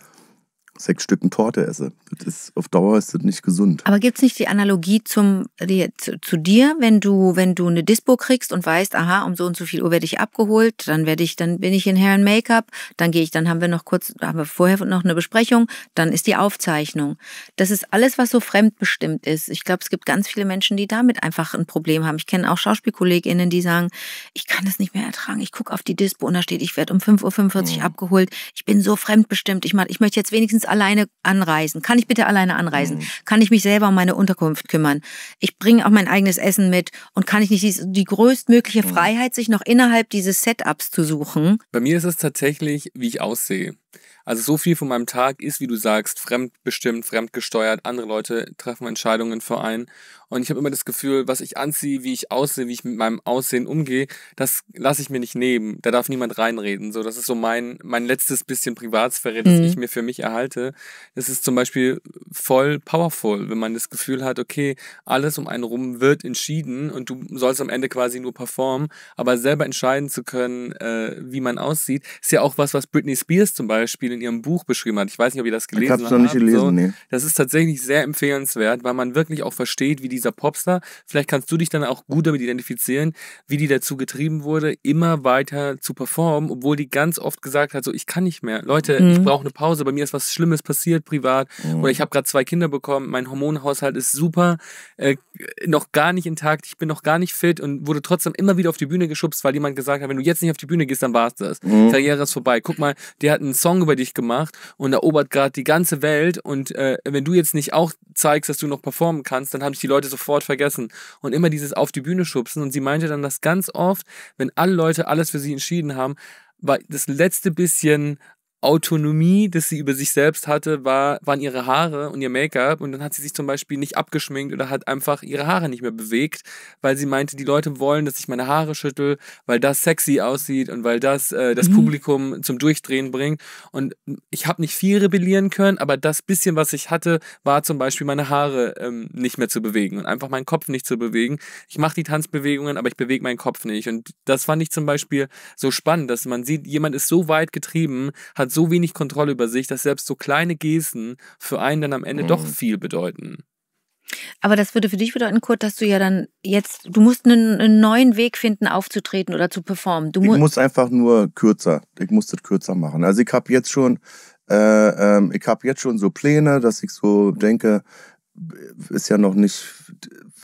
sechs Stücken Torte esse. Das ist, auf Dauer ist das nicht gesund. Aber gibt es nicht die Analogie zum, die, zu, zu, dir, wenn du, wenn du eine Dispo kriegst und weißt, aha, um so und so viel Uhr werde ich abgeholt, dann werde ich, dann bin ich in Hair and Make-up, dann gehe ich, dann haben wir noch kurz, haben wir vorher noch eine Besprechung, dann ist die Aufzeichnung. Das ist alles, was so fremdbestimmt ist. Ich glaube, es gibt ganz viele Menschen, die damit einfach ein Problem haben. Ich kenne auch SchauspielkollegInnen, die sagen, ich kann das nicht mehr ertragen. Ich gucke auf die Dispo und da steht, ich werde um 5.45 Uhr mhm. abgeholt. Ich bin so fremdbestimmt. Ich, mach, ich möchte jetzt wenigstens alleine anreisen? Kann ich bitte alleine anreisen? Mhm. Kann ich mich selber um meine Unterkunft kümmern? Ich bringe auch mein eigenes Essen mit und kann ich nicht die, die größtmögliche mhm. Freiheit, sich noch innerhalb dieses Setups zu suchen? Bei mir ist es tatsächlich, wie ich aussehe. Also so viel von meinem Tag ist, wie du sagst, fremdbestimmt, fremdgesteuert. Andere Leute treffen Entscheidungen für einen. Und ich habe immer das Gefühl, was ich anziehe, wie ich aussehe, wie ich mit meinem Aussehen umgehe, das lasse ich mir nicht nehmen. Da darf niemand reinreden. So, das ist so mein, mein letztes bisschen Privatsphäre, das mhm. ich mir für mich erhalte. Das ist zum Beispiel voll powerful, wenn man das Gefühl hat, okay, alles um einen rum wird entschieden und du sollst am Ende quasi nur performen, aber selber entscheiden zu können, äh, wie man aussieht, ist ja auch was, was Britney Spears zum Beispiel in ihrem Buch beschrieben hat. Ich weiß nicht, ob ihr das gelesen habt. Ich hab's noch nicht gelesen, so. nee. Das ist tatsächlich sehr empfehlenswert, weil man wirklich auch versteht, wie die dieser Popstar. Vielleicht kannst du dich dann auch gut damit identifizieren, wie die dazu getrieben wurde, immer weiter zu performen, obwohl die ganz oft gesagt hat, so ich kann nicht mehr. Leute, mhm. ich brauche eine Pause, bei mir ist was Schlimmes passiert privat mhm. oder ich habe gerade zwei Kinder bekommen, mein Hormonhaushalt ist super, äh, noch gar nicht intakt, ich bin noch gar nicht fit und wurde trotzdem immer wieder auf die Bühne geschubst, weil jemand gesagt hat, wenn du jetzt nicht auf die Bühne gehst, dann war's das. Mhm. Karriere ist vorbei. Guck mal, der hat einen Song über dich gemacht und erobert gerade die ganze Welt und äh, wenn du jetzt nicht auch zeigst, dass du noch performen kannst, dann haben sich die Leute sofort vergessen. Und immer dieses auf die Bühne schubsen. Und sie meinte dann, dass ganz oft, wenn alle Leute alles für sie entschieden haben, war das letzte bisschen Autonomie, das sie über sich selbst hatte, war, waren ihre Haare und ihr Make-up. Und dann hat sie sich zum Beispiel nicht abgeschminkt oder hat einfach ihre Haare nicht mehr bewegt, weil sie meinte, die Leute wollen, dass ich meine Haare schüttel, weil das sexy aussieht und weil das äh, das mhm. Publikum zum Durchdrehen bringt. Und ich habe nicht viel rebellieren können, aber das bisschen, was ich hatte, war zum Beispiel meine Haare ähm, nicht mehr zu bewegen und einfach meinen Kopf nicht zu bewegen. Ich mache die Tanzbewegungen, aber ich bewege meinen Kopf nicht. Und das fand ich zum Beispiel so spannend, dass man sieht, jemand ist so weit getrieben, hat hat so wenig Kontrolle über sich, dass selbst so kleine Gesten für einen dann am Ende mhm. doch viel bedeuten. Aber das würde für dich bedeuten, Kurt, dass du ja dann jetzt, du musst einen, einen neuen Weg finden, aufzutreten oder zu performen. Du mu ich muss einfach nur kürzer. Ich muss das kürzer machen. Also ich habe jetzt schon, äh, ähm, ich habe jetzt schon so Pläne, dass ich so denke, ist ja noch nicht,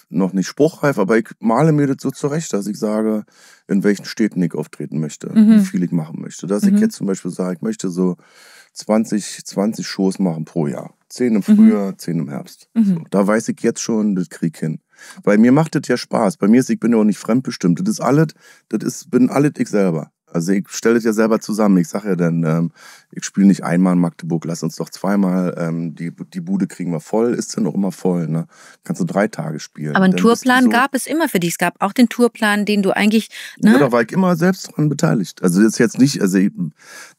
noch nicht spruchreif, aber ich male mir das so zurecht, dass ich sage, in welchen Städten ich auftreten möchte, mhm. wie viel ich machen möchte. Dass mhm. ich jetzt zum Beispiel sage, ich möchte so 20, 20 Shows machen pro Jahr. Zehn im mhm. Frühjahr, mhm. zehn im Herbst. Mhm. So, da weiß ich jetzt schon, das krieg hin. Bei mir macht das ja Spaß. Bei mir ist, ich bin ja auch nicht fremdbestimmt. Das ist alles, das ist, bin alles ich selber. Also ich stelle es ja selber zusammen. Ich sage ja dann, ähm, ich spiele nicht einmal in Magdeburg, lass uns doch zweimal. Ähm, die, die Bude kriegen wir voll, ist dann noch immer voll. Ne? Kannst du drei Tage spielen. Aber einen Tourplan so gab es immer für dich. Es gab auch den Tourplan, den du eigentlich. Ne? Ja, da war ich immer selbst dran beteiligt. Also das ist jetzt nicht, also ich,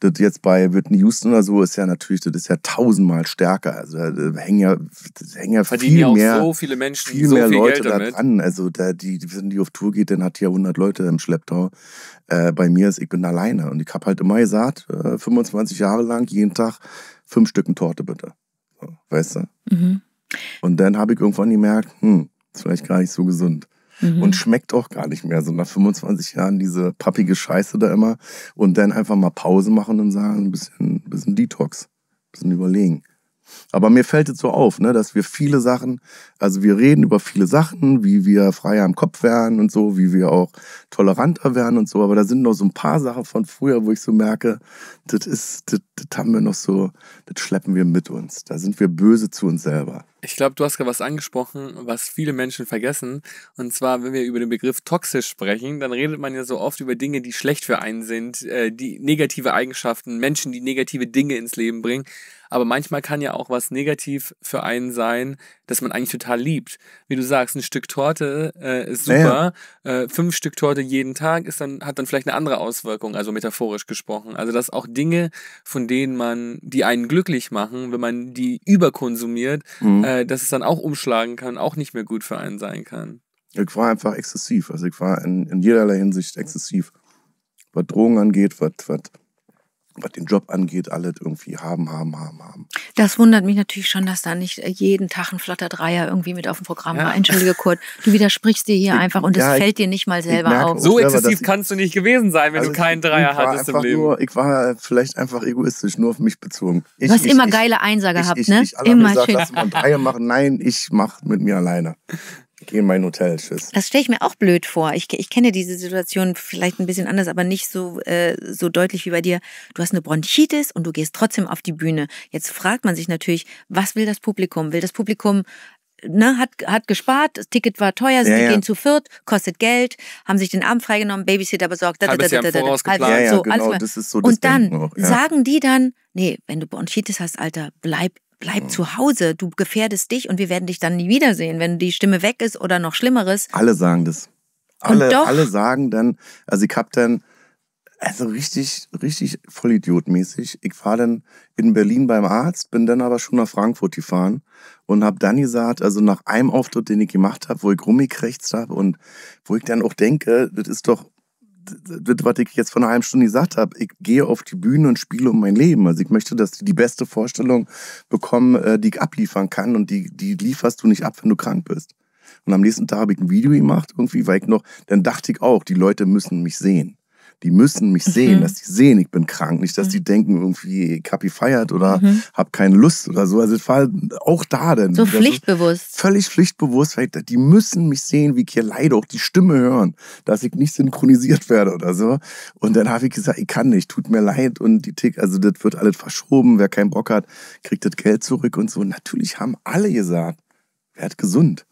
das jetzt bei Whitney Houston oder so ist ja natürlich, das ist ja tausendmal stärker. Also äh, da hängen ja, da hängen ja viel auch mehr, so viele Menschen, viel so mehr viel Leute Geld da dran. Also da, die, wenn die auf Tour geht, dann hat die ja 100 Leute im Schlepptau äh, bei mir ist, ich bin alleine. Und ich habe halt immer gesagt, äh, 25 Jahre lang, jeden Tag fünf Stücken Torte bitte. So, weißt du? Mhm. Und dann habe ich irgendwann gemerkt, hm, ist vielleicht gar nicht so gesund. Mhm. Und schmeckt auch gar nicht mehr. So nach 25 Jahren diese pappige Scheiße da immer. Und dann einfach mal Pause machen und sagen, ein bisschen, ein bisschen Detox, ein bisschen überlegen. Aber mir fällt jetzt so auf, ne, dass wir viele Sachen, also wir reden über viele Sachen, wie wir freier im Kopf werden und so, wie wir auch toleranter werden und so, aber da sind noch so ein paar Sachen von früher, wo ich so merke, das ist, das das haben wir noch so, das schleppen wir mit uns. Da sind wir böse zu uns selber. Ich glaube, du hast gerade was angesprochen, was viele Menschen vergessen. Und zwar, wenn wir über den Begriff toxisch sprechen, dann redet man ja so oft über Dinge, die schlecht für einen sind, äh, die negative Eigenschaften, Menschen, die negative Dinge ins Leben bringen. Aber manchmal kann ja auch was negativ für einen sein, das man eigentlich total liebt. Wie du sagst, ein Stück Torte äh, ist super. Naja. Äh, fünf Stück Torte jeden Tag ist dann, hat dann vielleicht eine andere Auswirkung, also metaphorisch gesprochen. Also dass auch Dinge, von denen man, die einen glücklich machen, wenn man die überkonsumiert, mhm. äh, dass es dann auch umschlagen kann, auch nicht mehr gut für einen sein kann. Ich war einfach exzessiv. Also ich war in, in jederlei Hinsicht exzessiv. Was Drogen angeht, was, was was den Job angeht, alle irgendwie haben, haben, haben, haben. Das wundert mich natürlich schon, dass da nicht äh, jeden Tag ein Flatterdreier irgendwie mit auf dem Programm ja. war. Entschuldige Kurt, du widersprichst dir hier ich, einfach und ja, es fällt ich, dir nicht mal selber auf. So exzessiv kannst du nicht gewesen sein, wenn also du keinen Dreier hattest im Leben. Nur, ich war vielleicht einfach egoistisch, nur auf mich bezogen. Ich, du hast immer geile Einser gehabt, ne? Ich, ich, immer gesagt, schön. Dreier machen. Nein, ich mach mit mir alleine gehe in mein Hotel, tschüss. Das stelle ich mir auch blöd vor. Ich, ich kenne diese Situation vielleicht ein bisschen anders, aber nicht so, äh, so deutlich wie bei dir. Du hast eine Bronchitis und du gehst trotzdem auf die Bühne. Jetzt fragt man sich natürlich, was will das Publikum? Will das Publikum Ne, hat, hat gespart, das Ticket war teuer, sie ja, ja. gehen zu viert, kostet Geld, haben sich den Abend freigenommen, Babysitter besorgt, da, da, da, da, da, da, genau, das ist so Und dann Denken sagen die dann, nee, wenn du Bronchitis hast, Alter, bleib bleib mhm. zu Hause, du gefährdest dich und wir werden dich dann nie wiedersehen, wenn die Stimme weg ist oder noch Schlimmeres. Alle sagen das. Alle, und doch, alle sagen dann, also ich habe dann, also richtig, richtig vollidiotmäßig. Ich fahre dann in Berlin beim Arzt, bin dann aber schon nach Frankfurt gefahren und habe dann gesagt, also nach einem Auftritt, den ich gemacht habe, wo ich rumgekrächzt habe und wo ich dann auch denke, das ist doch das, was ich jetzt vor einer halben Stunde gesagt habe, ich gehe auf die Bühne und spiele um mein Leben. Also ich möchte, dass die die beste Vorstellung bekommen, äh, die ich abliefern kann und die, die lieferst du nicht ab, wenn du krank bist. Und am nächsten Tag habe ich ein Video gemacht, irgendwie, weil ich noch, dann dachte ich auch, die Leute müssen mich sehen. Die müssen mich mhm. sehen, dass die sehen, ich bin krank. Nicht, dass mhm. die denken, irgendwie, Kapi feiert oder mhm. hab keine Lust oder so. Also es war auch da dann. So pflichtbewusst. Völlig pflichtbewusst. Die müssen mich sehen, wie ich hier leide, auch die Stimme hören, dass ich nicht synchronisiert werde oder so. Und dann habe ich gesagt, ich kann nicht, tut mir leid. Und die Tick, also das wird alles verschoben. Wer keinen Bock hat, kriegt das Geld zurück und so. natürlich haben alle gesagt, werd gesund.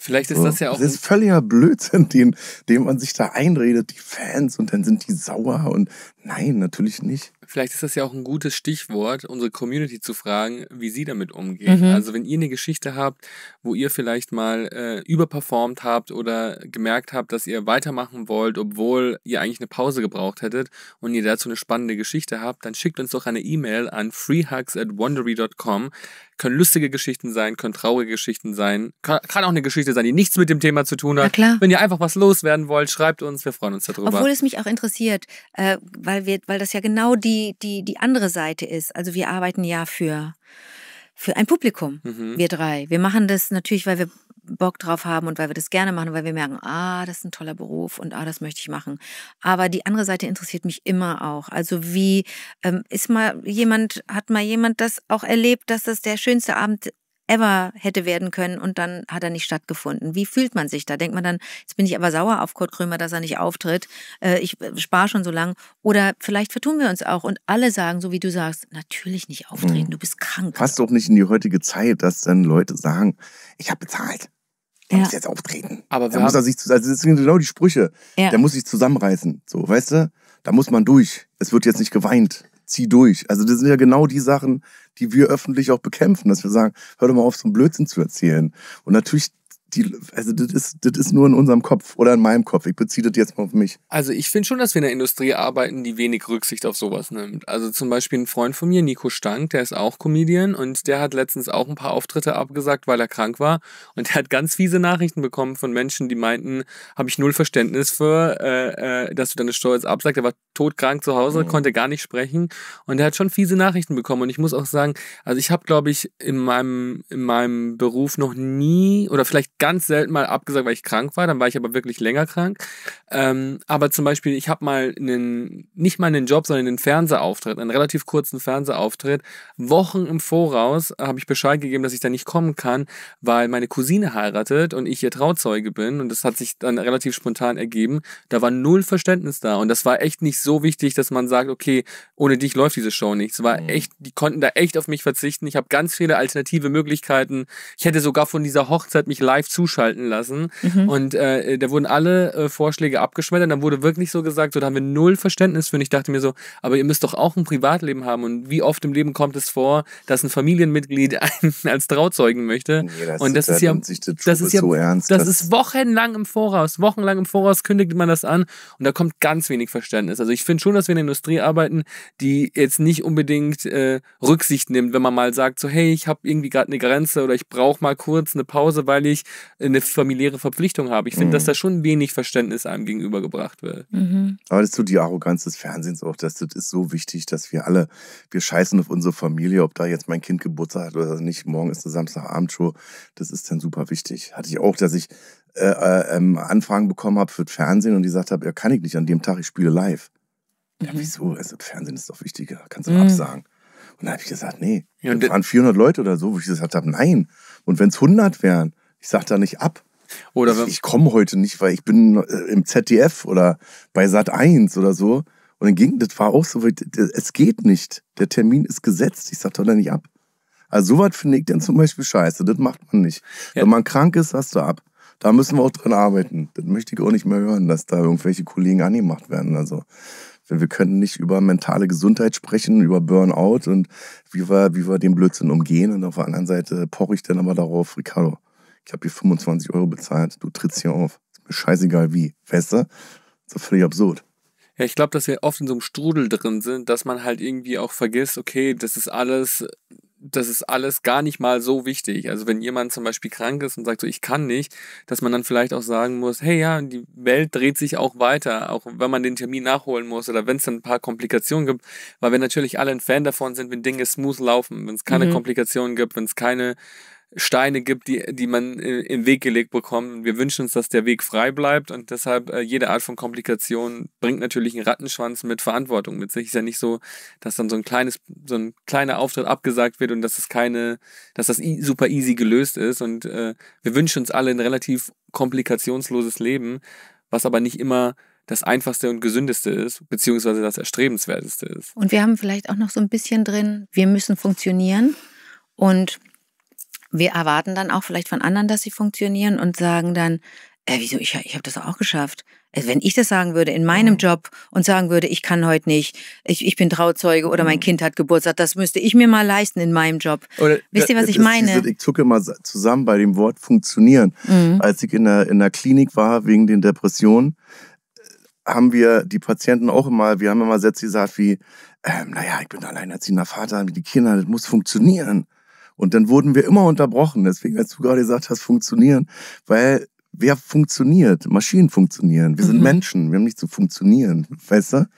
Vielleicht ist das ja auch. Das ist völliger Blödsinn, den, den man sich da einredet, die Fans, und dann sind die sauer und nein, natürlich nicht. Vielleicht ist das ja auch ein gutes Stichwort, unsere Community zu fragen, wie sie damit umgeht. Mhm. Also wenn ihr eine Geschichte habt, wo ihr vielleicht mal äh, überperformt habt oder gemerkt habt, dass ihr weitermachen wollt, obwohl ihr eigentlich eine Pause gebraucht hättet und ihr dazu eine spannende Geschichte habt, dann schickt uns doch eine E-Mail an freehugs at wondery.com. Können lustige Geschichten sein, können traurige Geschichten sein. Kann, kann auch eine Geschichte sein, die nichts mit dem Thema zu tun hat. Na klar. Wenn ihr einfach was loswerden wollt, schreibt uns, wir freuen uns darüber. Obwohl es mich auch interessiert, äh, weil, wir, weil das ja genau die, die, die andere Seite ist. Also wir arbeiten ja für für ein Publikum, mhm. wir drei. Wir machen das natürlich, weil wir Bock drauf haben und weil wir das gerne machen, weil wir merken, ah, das ist ein toller Beruf und ah, das möchte ich machen. Aber die andere Seite interessiert mich immer auch. Also wie ähm, ist mal jemand, hat mal jemand das auch erlebt, dass das der schönste Abend ever hätte werden können und dann hat er nicht stattgefunden. Wie fühlt man sich da? Denkt man dann, jetzt bin ich aber sauer auf Kurt Krömer, dass er nicht auftritt. Äh, ich äh, spare schon so lang. Oder vielleicht vertun wir uns auch und alle sagen, so wie du sagst, natürlich nicht auftreten, hm. du bist krank. Passt doch nicht in die heutige Zeit, dass dann Leute sagen, ich habe bezahlt der ja. muss jetzt auftreten. Aber da muss er sich, also das sind genau die Sprüche. Ja. Der muss sich zusammenreißen. So, weißt du? Da muss man durch. Es wird jetzt nicht geweint. Zieh durch. Also das sind ja genau die Sachen, die wir öffentlich auch bekämpfen, dass wir sagen, hör doch mal auf, so einen Blödsinn zu erzählen. Und natürlich die, also das ist, das ist nur in unserem Kopf oder in meinem Kopf. Ich beziehe das jetzt mal auf mich. Also ich finde schon, dass wir in der Industrie arbeiten, die wenig Rücksicht auf sowas nimmt. Also zum Beispiel ein Freund von mir, Nico Stank, der ist auch Comedian und der hat letztens auch ein paar Auftritte abgesagt, weil er krank war. Und der hat ganz fiese Nachrichten bekommen von Menschen, die meinten, habe ich null Verständnis für, äh, äh, dass du deine Steuer jetzt absagst. Er war todkrank zu Hause, mhm. konnte gar nicht sprechen. Und er hat schon fiese Nachrichten bekommen. Und ich muss auch sagen, also ich habe, glaube ich, in meinem, in meinem Beruf noch nie oder vielleicht ganz selten mal abgesagt, weil ich krank war. Dann war ich aber wirklich länger krank. Ähm, aber zum Beispiel, ich habe mal einen, nicht mal einen Job, sondern einen Fernsehauftritt, einen relativ kurzen Fernsehauftritt. Wochen im Voraus habe ich Bescheid gegeben, dass ich da nicht kommen kann, weil meine Cousine heiratet und ich ihr Trauzeuge bin. Und das hat sich dann relativ spontan ergeben. Da war null Verständnis da. Und das war echt nicht so wichtig, dass man sagt, okay, ohne dich läuft diese Show nicht. Es War mhm. echt, die konnten da echt auf mich verzichten. Ich habe ganz viele alternative Möglichkeiten. Ich hätte sogar von dieser Hochzeit mich live live zuschalten lassen. Mhm. Und äh, da wurden alle äh, Vorschläge abgeschmettert. Dann wurde wirklich so gesagt, so, da haben wir null Verständnis für. Und ich dachte mir so, aber ihr müsst doch auch ein Privatleben haben. Und wie oft im Leben kommt es vor, dass ein Familienmitglied einen als Trauzeugen möchte? und das, ist ja, das ist ja, das, ist wochenlang im Voraus. Wochenlang im Voraus kündigt man das an. Und da kommt ganz wenig Verständnis. Also ich finde schon, dass wir in der Industrie arbeiten, die jetzt nicht unbedingt äh, Rücksicht nimmt, wenn man mal sagt, so, hey, ich habe irgendwie gerade eine Grenze oder ich brauche mal kurz eine Pause, weil ich eine familiäre Verpflichtung habe. Ich finde, mhm. dass da schon wenig Verständnis einem gegenübergebracht wird. Mhm. Aber das ist so die Arroganz des Fernsehens auch. Das, das ist so wichtig, dass wir alle, wir scheißen auf unsere Familie, ob da jetzt mein Kind Geburtstag hat oder nicht. Morgen ist eine Samstagabendshow. Das ist dann super wichtig. Hatte ich auch, dass ich äh, äh ähm, Anfragen bekommen habe für das Fernsehen und die gesagt habe, ja, kann ich nicht an dem Tag, ich spiele live. Mhm. Ja, wieso? Also Fernsehen ist doch wichtiger, kannst du mhm. absagen. Und dann habe ich gesagt, nee. Ja, das waren 400 Leute oder so, wo ich gesagt habe, nein. Und wenn es 100 wären, ich sage da nicht ab. Oder ich, ich komme heute nicht, weil ich bin äh, im ZDF oder bei Sat 1 oder so. Und dann ging, das war auch so, es geht nicht. Der Termin ist gesetzt. Ich sag da nicht ab. Also sowas finde ich dann zum Beispiel scheiße. Das macht man nicht. Ja. Wenn man krank ist, hast du ab. Da müssen wir auch dran arbeiten. Das möchte ich auch nicht mehr hören, dass da irgendwelche Kollegen angemacht werden. Also wir können nicht über mentale Gesundheit sprechen, über Burnout und wie wir, wie wir den Blödsinn umgehen. Und auf der anderen Seite poche ich dann aber darauf, Ricardo, ich habe hier 25 Euro bezahlt, du trittst hier auf. Ist mir scheißegal wie. Weißt du? Das ist völlig absurd. Ja, ich glaube, dass wir oft in so einem Strudel drin sind, dass man halt irgendwie auch vergisst, okay, das ist alles, das ist alles gar nicht mal so wichtig. Also wenn jemand zum Beispiel krank ist und sagt so, ich kann nicht, dass man dann vielleicht auch sagen muss, hey ja, die Welt dreht sich auch weiter, auch wenn man den Termin nachholen muss oder wenn es dann ein paar Komplikationen gibt, weil wir natürlich alle ein Fan davon sind, wenn Dinge smooth laufen, wenn es keine mhm. Komplikationen gibt, wenn es keine Steine gibt, die, die man äh, im Weg gelegt bekommt. Wir wünschen uns, dass der Weg frei bleibt und deshalb äh, jede Art von Komplikation bringt natürlich einen Rattenschwanz mit Verantwortung mit sich. Ist ja nicht so, dass dann so ein kleines, so ein kleiner Auftritt abgesagt wird und dass es keine, dass das super easy gelöst ist. Und äh, wir wünschen uns alle ein relativ komplikationsloses Leben, was aber nicht immer das einfachste und gesündeste ist, beziehungsweise das erstrebenswerteste ist. Und wir haben vielleicht auch noch so ein bisschen drin, wir müssen funktionieren. Und wir erwarten dann auch vielleicht von anderen, dass sie funktionieren und sagen dann, äh, wieso, ich, ich habe das auch geschafft. Also wenn ich das sagen würde in meinem ja. Job und sagen würde, ich kann heute nicht, ich, ich bin Trauzeuge oder mhm. mein Kind hat Geburtstag, das müsste ich mir mal leisten in meinem Job. Oder, Wisst ihr, was ich meine? Diese, ich zucke mal zusammen bei dem Wort funktionieren. Mhm. Als ich in der, in der Klinik war wegen den Depressionen, äh, haben wir die Patienten auch immer, wir haben immer Sätze gesagt wie, ähm, naja, ich bin alleinerziehender Vater, die Kinder, das muss funktionieren. Und dann wurden wir immer unterbrochen. Deswegen, als du gerade gesagt hast, funktionieren, weil wer funktioniert? Maschinen funktionieren. Wir mhm. sind Menschen. Wir haben nicht zu funktionieren. Weißt du?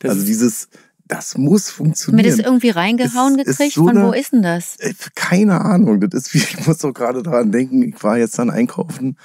Das also dieses, das muss funktionieren. Mir das irgendwie reingehauen es, gekriegt? So Von eine, wo ist denn das? Äh, keine Ahnung. Das ist wie, ich muss doch gerade daran denken, ich war jetzt dann einkaufen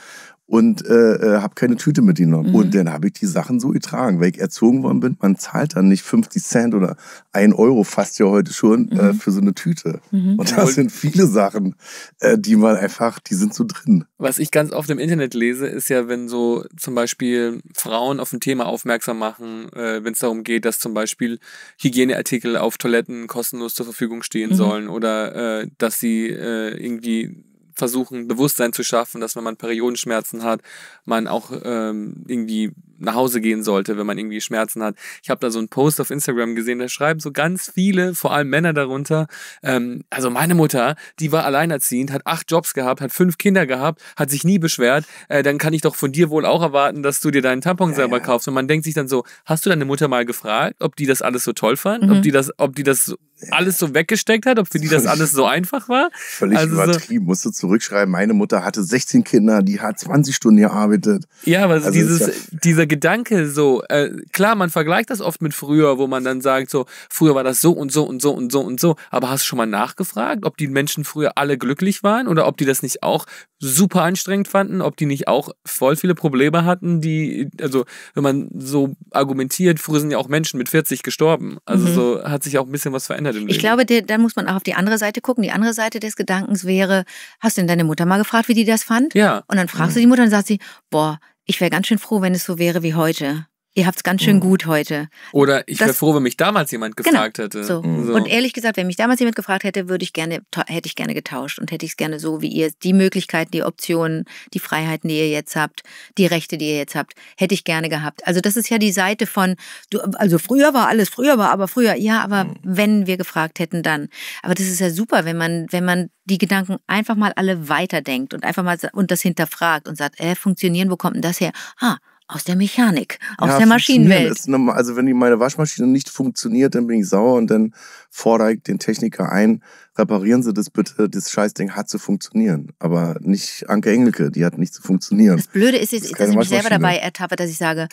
und äh, äh habe keine Tüte mitgenommen. Mhm. Und dann habe ich die Sachen so getragen, weil ich erzogen worden bin, man zahlt dann nicht 50 Cent oder 1 Euro fast ja heute schon äh, mhm. äh, für so eine Tüte. Mhm. Und da sind viele Sachen, äh, die man einfach, die sind so drin. Was ich ganz oft im Internet lese, ist ja, wenn so zum Beispiel Frauen auf ein Thema aufmerksam machen, äh, wenn es darum geht, dass zum Beispiel Hygieneartikel auf Toiletten kostenlos zur Verfügung stehen mhm. sollen oder äh, dass sie äh, irgendwie versuchen, Bewusstsein zu schaffen, dass wenn man Periodenschmerzen hat, man auch ähm, irgendwie nach Hause gehen sollte, wenn man irgendwie Schmerzen hat. Ich habe da so einen Post auf Instagram gesehen, da schreiben so ganz viele, vor allem Männer darunter. Ähm, also meine Mutter, die war alleinerziehend, hat acht Jobs gehabt, hat fünf Kinder gehabt, hat sich nie beschwert. Äh, dann kann ich doch von dir wohl auch erwarten, dass du dir deinen Tampon ja, selber ja. kaufst. Und man denkt sich dann so, hast du deine Mutter mal gefragt, ob die das alles so toll fand, mhm. ob die das, ob die das alles so weggesteckt hat, ob für die das alles so einfach war. Völlig also übertrieben. So Musst zurückschreiben, meine Mutter hatte 16 Kinder, die hat 20 Stunden gearbeitet. Ja, aber also dieses, ja dieser Gedanke so, äh, klar, man vergleicht das oft mit früher, wo man dann sagt so, früher war das so und so und so und so und so. Aber hast du schon mal nachgefragt, ob die Menschen früher alle glücklich waren oder ob die das nicht auch super anstrengend fanden, ob die nicht auch voll viele Probleme hatten, die, also wenn man so argumentiert, früher sind ja auch Menschen mit 40 gestorben. Also mhm. so hat sich auch ein bisschen was verändert Gesundheit im Leben. Ich glaube, da muss man auch auf die andere Seite gucken. Die andere Seite des Gedankens wäre, hast du denn deine Mutter mal gefragt, wie die das fand? Ja. Und dann fragst mhm. du die Mutter und sagt sie, boah, ich wäre ganz schön froh, wenn es so wäre wie heute. Ihr habt's ganz schön mhm. gut heute. Oder ich wäre froh, wenn mich damals jemand genau. gefragt genau, hätte. So. Mhm. so. Und ehrlich gesagt, wenn mich damals jemand gefragt hätte, würde ich gerne, hätte ich gerne getauscht und hätte ich es gerne so, wie ihr die Möglichkeiten, die Optionen, die Freiheiten, die ihr jetzt habt, die Rechte, die ihr jetzt habt, hätte ich gerne gehabt. Also das ist ja die Seite von, du, also früher war alles, früher war aber früher, ja, aber mhm. wenn wir gefragt hätten, dann. Aber das ist ja super, wenn man, wenn man die Gedanken einfach mal alle weiterdenkt und einfach mal und das hinterfragt und sagt, äh, funktionieren, wo kommt denn das her? Ah, aus der Mechanik, aus ja, der Maschinenwelt. Eine, also wenn meine Waschmaschine nicht funktioniert, dann bin ich sauer und dann fordere ich den Techniker ein, reparieren Sie das bitte, das Scheißding hat zu funktionieren. Aber nicht Anke Engelke, die hat nicht zu funktionieren. Das Blöde ist, jetzt, das ist dass ich mich selber dabei ertappe, dass ich sage,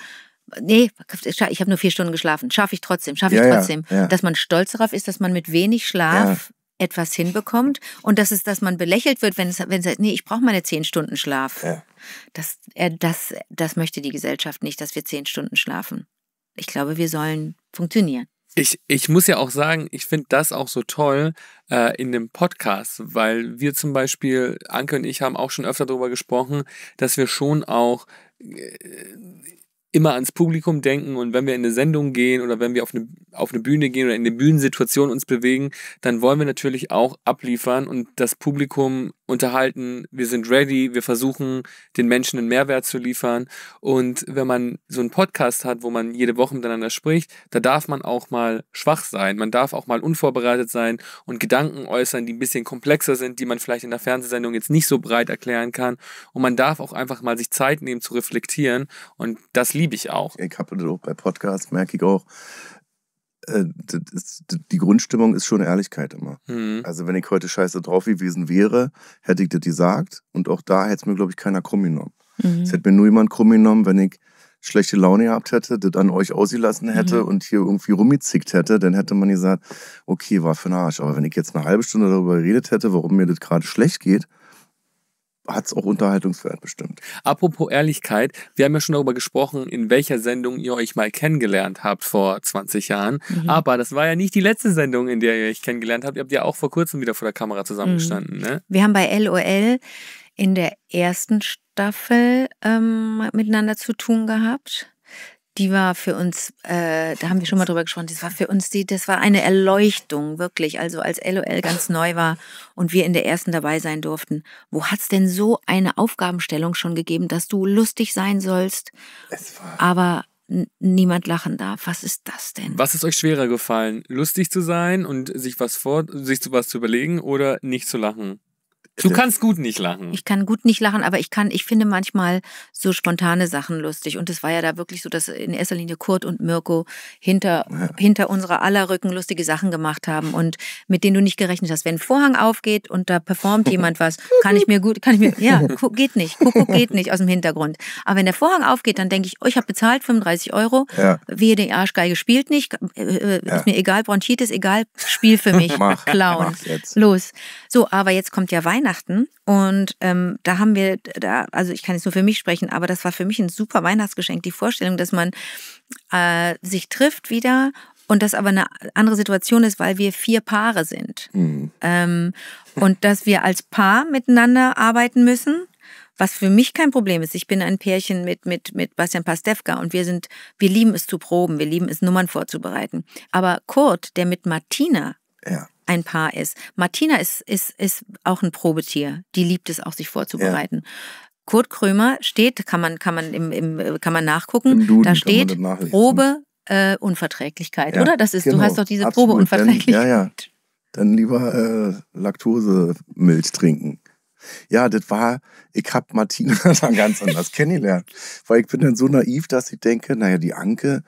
nee, ich habe nur vier Stunden geschlafen, schaffe ich trotzdem, schaffe ich ja, trotzdem. Ja, dass man stolz darauf ist, dass man mit wenig Schlaf etwas hinbekommt und das ist, dass man belächelt wird, wenn es, wenn es halt, nee, ich brauche meine zehn Stunden Schlaf. Ja. Das, äh, das, das möchte die Gesellschaft nicht, dass wir zehn Stunden schlafen. Ich glaube, wir sollen funktionieren. Ich, ich muss ja auch sagen, ich finde das auch so toll äh, in dem Podcast, weil wir zum Beispiel, Anke und ich haben auch schon öfter darüber gesprochen, dass wir schon auch äh, immer ans Publikum denken und wenn wir in eine Sendung gehen oder wenn wir auf eine, auf eine Bühne gehen oder in eine Bühnensituation uns bewegen, dann wollen wir natürlich auch abliefern und das Publikum unterhalten, wir sind ready, wir versuchen, den Menschen einen Mehrwert zu liefern. Und wenn man so einen Podcast hat, wo man jede Woche miteinander spricht, da darf man auch mal schwach sein, man darf auch mal unvorbereitet sein und Gedanken äußern, die ein bisschen komplexer sind, die man vielleicht in der Fernsehsendung jetzt nicht so breit erklären kann. Und man darf auch einfach mal sich Zeit nehmen zu reflektieren. Und das liebe ich auch. Ich habe bei Podcasts, merke ich auch, äh, die Grundstimmung ist schon Ehrlichkeit immer. Mhm. Also wenn ich heute scheiße drauf gewesen wäre, hätte ich das gesagt und auch da hätte es mir, glaube ich, keiner krumm genommen. Mhm. Es hätte mir nur jemand krumm genommen, wenn ich schlechte Laune gehabt hätte, das an euch ausgelassen hätte mhm. und hier irgendwie rumgezickt hätte, dann hätte man gesagt, okay, war für den Arsch. Aber wenn ich jetzt eine halbe Stunde darüber geredet hätte, warum mir das gerade schlecht geht, hat es auch Unterhaltungswert bestimmt. Apropos Ehrlichkeit, wir haben ja schon darüber gesprochen, in welcher Sendung ihr euch mal kennengelernt habt vor 20 Jahren. Mhm. Aber das war ja nicht die letzte Sendung, in der ihr euch kennengelernt habt. Ihr habt ja auch vor kurzem wieder vor der Kamera zusammengestanden. Mhm. Ne? Wir haben bei LOL in der ersten Staffel ähm, miteinander zu tun gehabt die war für uns, äh, da haben wir schon mal drüber gesprochen, das war für uns die, das war eine Erleuchtung, wirklich. Also als LOL ganz neu war und wir in der ersten dabei sein durften, wo hat es denn so eine Aufgabenstellung schon gegeben, dass du lustig sein sollst, aber niemand lachen darf. Was ist das denn? Was ist euch schwerer gefallen? Lustig zu sein und sich was vor, sich zu was zu überlegen oder nicht zu lachen? Du kannst gut nicht lachen. Ich kann gut nicht lachen, aber ich kann, ich finde manchmal so spontane Sachen lustig. Und es war ja da wirklich so, dass in erster Linie Kurt und Mirko hinter, ja. hinter unserer aller Rücken lustige Sachen gemacht haben und mit denen du nicht gerechnet hast. Wenn ein Vorhang aufgeht und da performt jemand was, kann ich mir gut, kann ich mir, ja, geht nicht, Kuckuck geht nicht aus dem Hintergrund. Aber wenn der Vorhang aufgeht, dann denke ich, oh, ich habe bezahlt 35 Euro, ja. wehe, die Arschgeige spielt nicht, äh, äh, äh, ja. ist mir egal, Bronchitis, egal, Spiel für mich, Mach, Clown, Mach jetzt. los. So, aber jetzt kommt ja Weihnachten. Weihnachten und ähm, da haben wir, da, also ich kann jetzt nur für mich sprechen, aber das war für mich ein super Weihnachtsgeschenk, die Vorstellung, dass man äh, sich trifft wieder und das aber eine andere Situation ist, weil wir vier Paare sind mhm. ähm, und dass wir als Paar miteinander arbeiten müssen was für mich kein Problem ist. Ich bin ein Pärchen mit, mit, mit Bastian Pastewka und wir sind, wir lieben es zu proben, wir lieben es Nummern vorzubereiten. Aber Kurt, der mit Martina ja ein Paar ist. Martina ist, ist, ist auch ein Probetier. Die liebt es auch, sich vorzubereiten. Ja. Kurt Krömer steht, kann man, kann man, im, im kann man nachgucken, da steht Probe äh, Unverträglichkeit, ja, oder? Das ist, genau, du hast doch diese absolut. Probeunverträglichkeit. Dann, ja, ja. Dann lieber äh, Laktosemilch trinken. Ja, das war, ich habe Martina dann ganz anders kennengelernt. Weil ich bin dann so naiv, dass ich denke, naja, die Anke,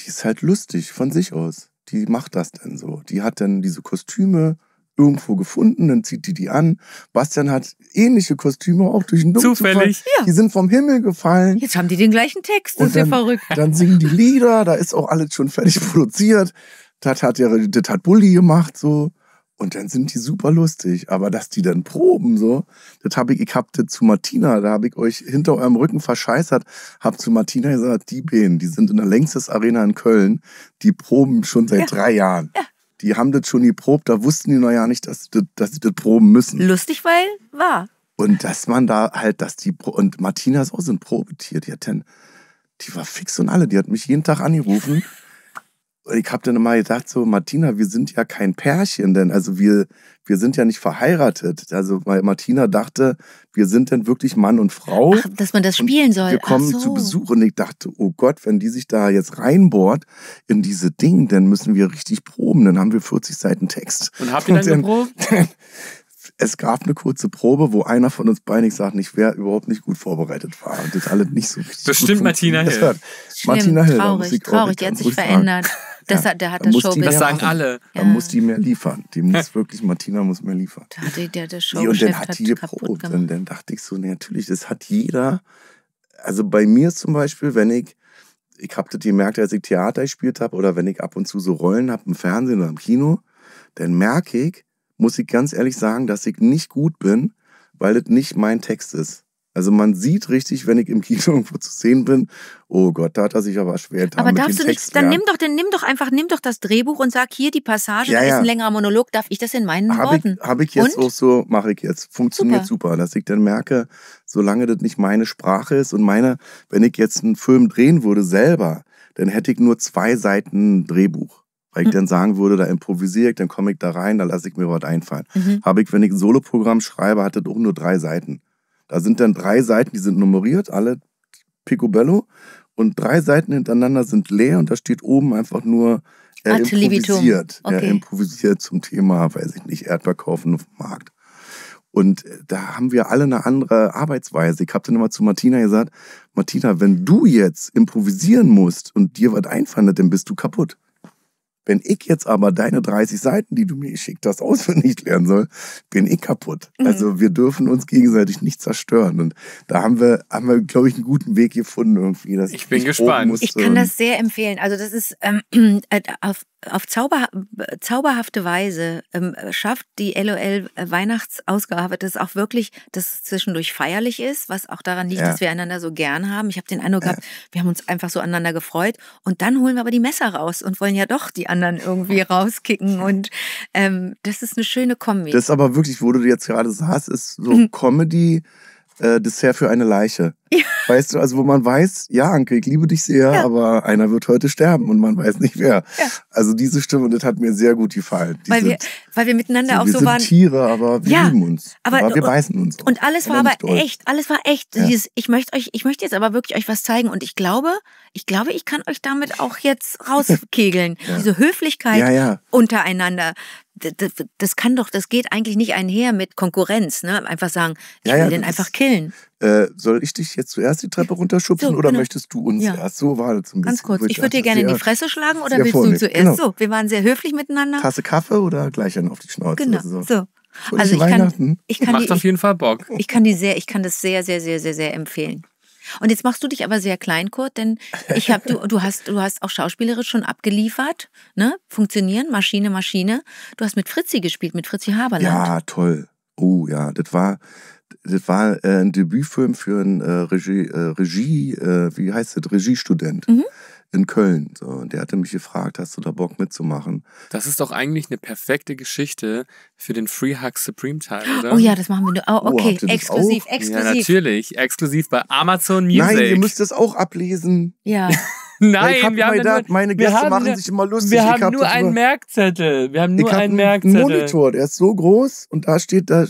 die ist halt lustig von sich aus die macht das denn so. Die hat dann diese Kostüme irgendwo gefunden, dann zieht die die an. Bastian hat ähnliche Kostüme auch durch den Dunkel. Zufällig. Ja. Die sind vom Himmel gefallen. Jetzt haben die den gleichen Text, das ist ja verrückt. Dann singen die Lieder, da ist auch alles schon fertig produziert. Das hat, das hat Bulli gemacht, so. Und dann sind die super lustig. Aber dass die dann proben, so, das habe ich, ich hab das zu Martina, da habe ich euch hinter eurem Rücken verscheißert, hab zu Martina gesagt, die Bänen, die sind in der längstes Arena in Köln, die proben schon seit ja. drei Jahren. Ja. Die haben das schon geprobt, da wussten die noch ja nicht, dass, dass sie das proben müssen. Lustig, weil war. Und dass man da halt, dass die, und Martina ist auch so ein Probetier, die hat dann, die war fix und alle, die hat mich jeden Tag angerufen. ich habe dann mal gedacht, so, Martina, wir sind ja kein Pärchen, denn also wir, wir sind ja nicht verheiratet. Also weil Martina dachte, wir sind denn wirklich Mann und Frau. Ach, dass man das spielen soll. Wir kommen so. zu Besuch und ich dachte, oh Gott, wenn die sich da jetzt reinbohrt in diese Ding, dann müssen wir richtig proben. Dann haben wir 40 Seiten Text. Und habt ihr dann, dann geprobt? es gab eine kurze Probe, wo einer von uns beiden, ich sage nicht wer, überhaupt nicht gut vorbereitet war und das alles nicht so richtig Bestimmt Martina Hill. Martina Hill. Traurig, traurig, die hat sich verändert. Das, ja. der hat das Showbiz. Das sagen alle. Ja. Man muss die mehr liefern. Die muss wirklich, Martina muss mehr liefern. Da hat der, der Show und dann hat die geprobt. Und dann dachte ich so, nee, natürlich, das hat jeder. Also bei mir zum Beispiel, wenn ich, ich habe das gemerkt, als ich Theater gespielt habe oder wenn ich ab und zu so Rollen habe im Fernsehen oder im Kino, dann merke ich, muss ich ganz ehrlich sagen, dass ich nicht gut bin, weil das nicht mein Text ist. Also man sieht richtig, wenn ich im Kino irgendwo zu sehen bin, oh Gott, da hat er sich aber schwer Aber darfst du nicht, dann nimm doch, dann nimm doch einfach, nimm doch das Drehbuch und sag hier die Passage, ja, da ist ein längerer Monolog, darf ich das in meinen hab Worten? Habe ich jetzt und? auch so, mache ich jetzt. Funktioniert super. super, dass ich dann merke, solange das nicht meine Sprache ist und meine, wenn ich jetzt einen Film drehen würde selber, dann hätte ich nur zwei Seiten Drehbuch. Weil ich mhm. dann sagen würde, da improvisiere ich, dann komme ich da rein, da lasse ich mir was einfallen. Mhm. Habe ich, wenn ich ein Soloprogramm schreibe, hatte das auch nur drei Seiten. Da sind dann drei Seiten, die sind nummeriert, alle picobello. Und drei Seiten hintereinander sind leer und da steht oben einfach nur er improvisiert. Okay. Er improvisiert zum Thema, weiß ich nicht, Erdbeerkaufen auf dem Markt. Und äh, da haben wir alle eine andere Arbeitsweise. Ich habe dann immer zu Martina gesagt, Martina, wenn du jetzt improvisieren musst und dir was einfandet, dann bist du kaputt. Wenn ich jetzt aber deine 30 Seiten, die du mir geschickt hast, auswendig lernen soll, bin ich kaputt. Mhm. Also wir dürfen uns gegenseitig nicht zerstören. Und da haben wir, haben wir glaube ich, einen guten Weg gefunden irgendwie. ich bin ich gespannt. Ich kann das sehr empfehlen. Also das ist ähm, äh, auf auf zauber, zauberhafte Weise ähm, schafft die LOL Weihnachtsausgabe, dass auch wirklich das zwischendurch feierlich ist, was auch daran liegt, ja. dass wir einander so gern haben. Ich habe den Eindruck ja. gehabt, wir haben uns einfach so aneinander gefreut und dann holen wir aber die Messer raus und wollen ja doch die anderen irgendwie rauskicken und ähm, das ist eine schöne Kombi. Das ist aber wirklich, wo du jetzt gerade sagst, ist so mhm. Comedy äh, Dessert für eine Leiche. Ja. Weißt du, also wo man weiß, ja, Anke, ich liebe dich sehr, ja. aber einer wird heute sterben und man weiß nicht wer. Ja. Also diese Stimme, das hat mir sehr gut gefallen. weil, sind, wir, weil wir miteinander so, auch wir so sind waren. Tiere, aber wir lieben uns. Aber, aber wir beißen uns. Auch. Und alles war aber echt, alles war echt. Dieses, ich möchte euch, ich möchte jetzt aber wirklich euch was zeigen und ich glaube, ich glaube, ich kann euch damit auch jetzt rauskegeln. Diese Höflichkeit untereinander das kann doch, das geht eigentlich nicht einher mit Konkurrenz, ne? Einfach sagen, ich ja, will ja, den einfach killen. Äh, soll ich dich jetzt zuerst die Treppe runterschubsen so, oder genau. möchtest du uns ja. erst? So war das Ganz kurz, ich würde dir also gerne in die Fresse schlagen oder willst vornehm. du zuerst? Genau. So, wir waren sehr höflich miteinander. Tasse Kaffee oder gleich dann auf die Schnauze? Genau, so. so. Also ich kann, ich kann, Macht die, auf jeden Fall Bock. Ich, ich kann die sehr, ich kann das sehr, sehr, sehr, sehr, sehr empfehlen. Und jetzt machst du dich aber sehr klein, Kurt, denn ich habe du, du hast, du hast auch schauspielerisch schon abgeliefert, ne? Funktionieren, Maschine, Maschine. Du hast mit Fritzi gespielt, mit Fritzi Haberland. Ja, toll. Oh ja, das war, das war äh, ein Debütfilm für einen äh, Regie, äh, Regie äh, wie heißt das, Regiestudent. Mhm in Köln. So, und der hatte mich gefragt, hast du da Bock mitzumachen? Das ist doch eigentlich eine perfekte Geschichte für den Free Hug Supreme Teil, oder? Oh ja, das machen wir. Oh, oh, okay, oh, exklusiv, exklusiv. Ja, natürlich, exklusiv bei Amazon Music. Nein, ihr müsst das auch ablesen. Ja. Nein, wir haben nur, meine Gäste haben, machen sich immer lustig. Wir haben nur einen Merkzettel. Wir haben nur einen Merkzettel. Einen Monitor, der ist so groß und da steht da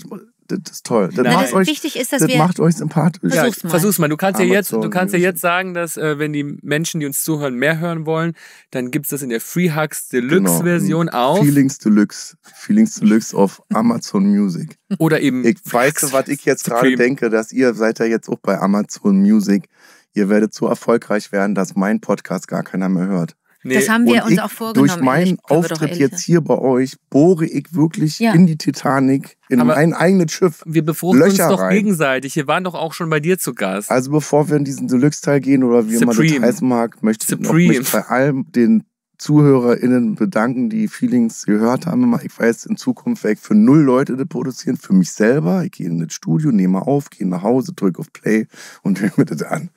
das ist toll. Das, Na, das euch, wichtig ist, dass das wir macht euch sympathisch. Versuch's mal. Versuch's mal. Du kannst ja jetzt, du kannst ja jetzt sagen, dass äh, wenn die Menschen, die uns zuhören, mehr hören wollen, dann gibt's das in der Free Hugs Deluxe Version genau. auf Feelings Deluxe, Feelings Deluxe auf Amazon Music. Oder eben Ich weiß, was ich jetzt gerade denke, dass ihr seid ja jetzt auch bei Amazon Music. Ihr werdet so erfolgreich werden, dass mein Podcast gar keiner mehr hört. Nee, das haben wir uns auch vorgenommen. Durch meinen Auftritt jetzt hier bei euch bohre ich wirklich ja. in die Titanic, in Aber mein eigenes Schiff. Wir befruchten Löcher uns doch rein. gegenseitig. Wir waren doch auch schon bei dir zu Gast. Also bevor wir in diesen Deluxe-Teil gehen oder wie man das heißen mag, möchte ich mich bei allem den ZuhörerInnen bedanken, die Feelings gehört haben. Ich weiß, in Zukunft werde ich für null Leute das produzieren, für mich selber. Ich gehe in das Studio, nehme auf, gehe nach Hause, drücke auf Play und höre mir das an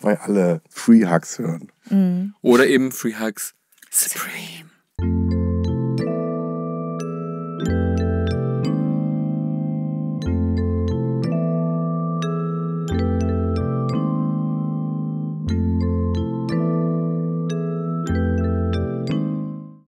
weil alle Free Hugs hören. Mhm. Oder eben Free Hugs Supreme.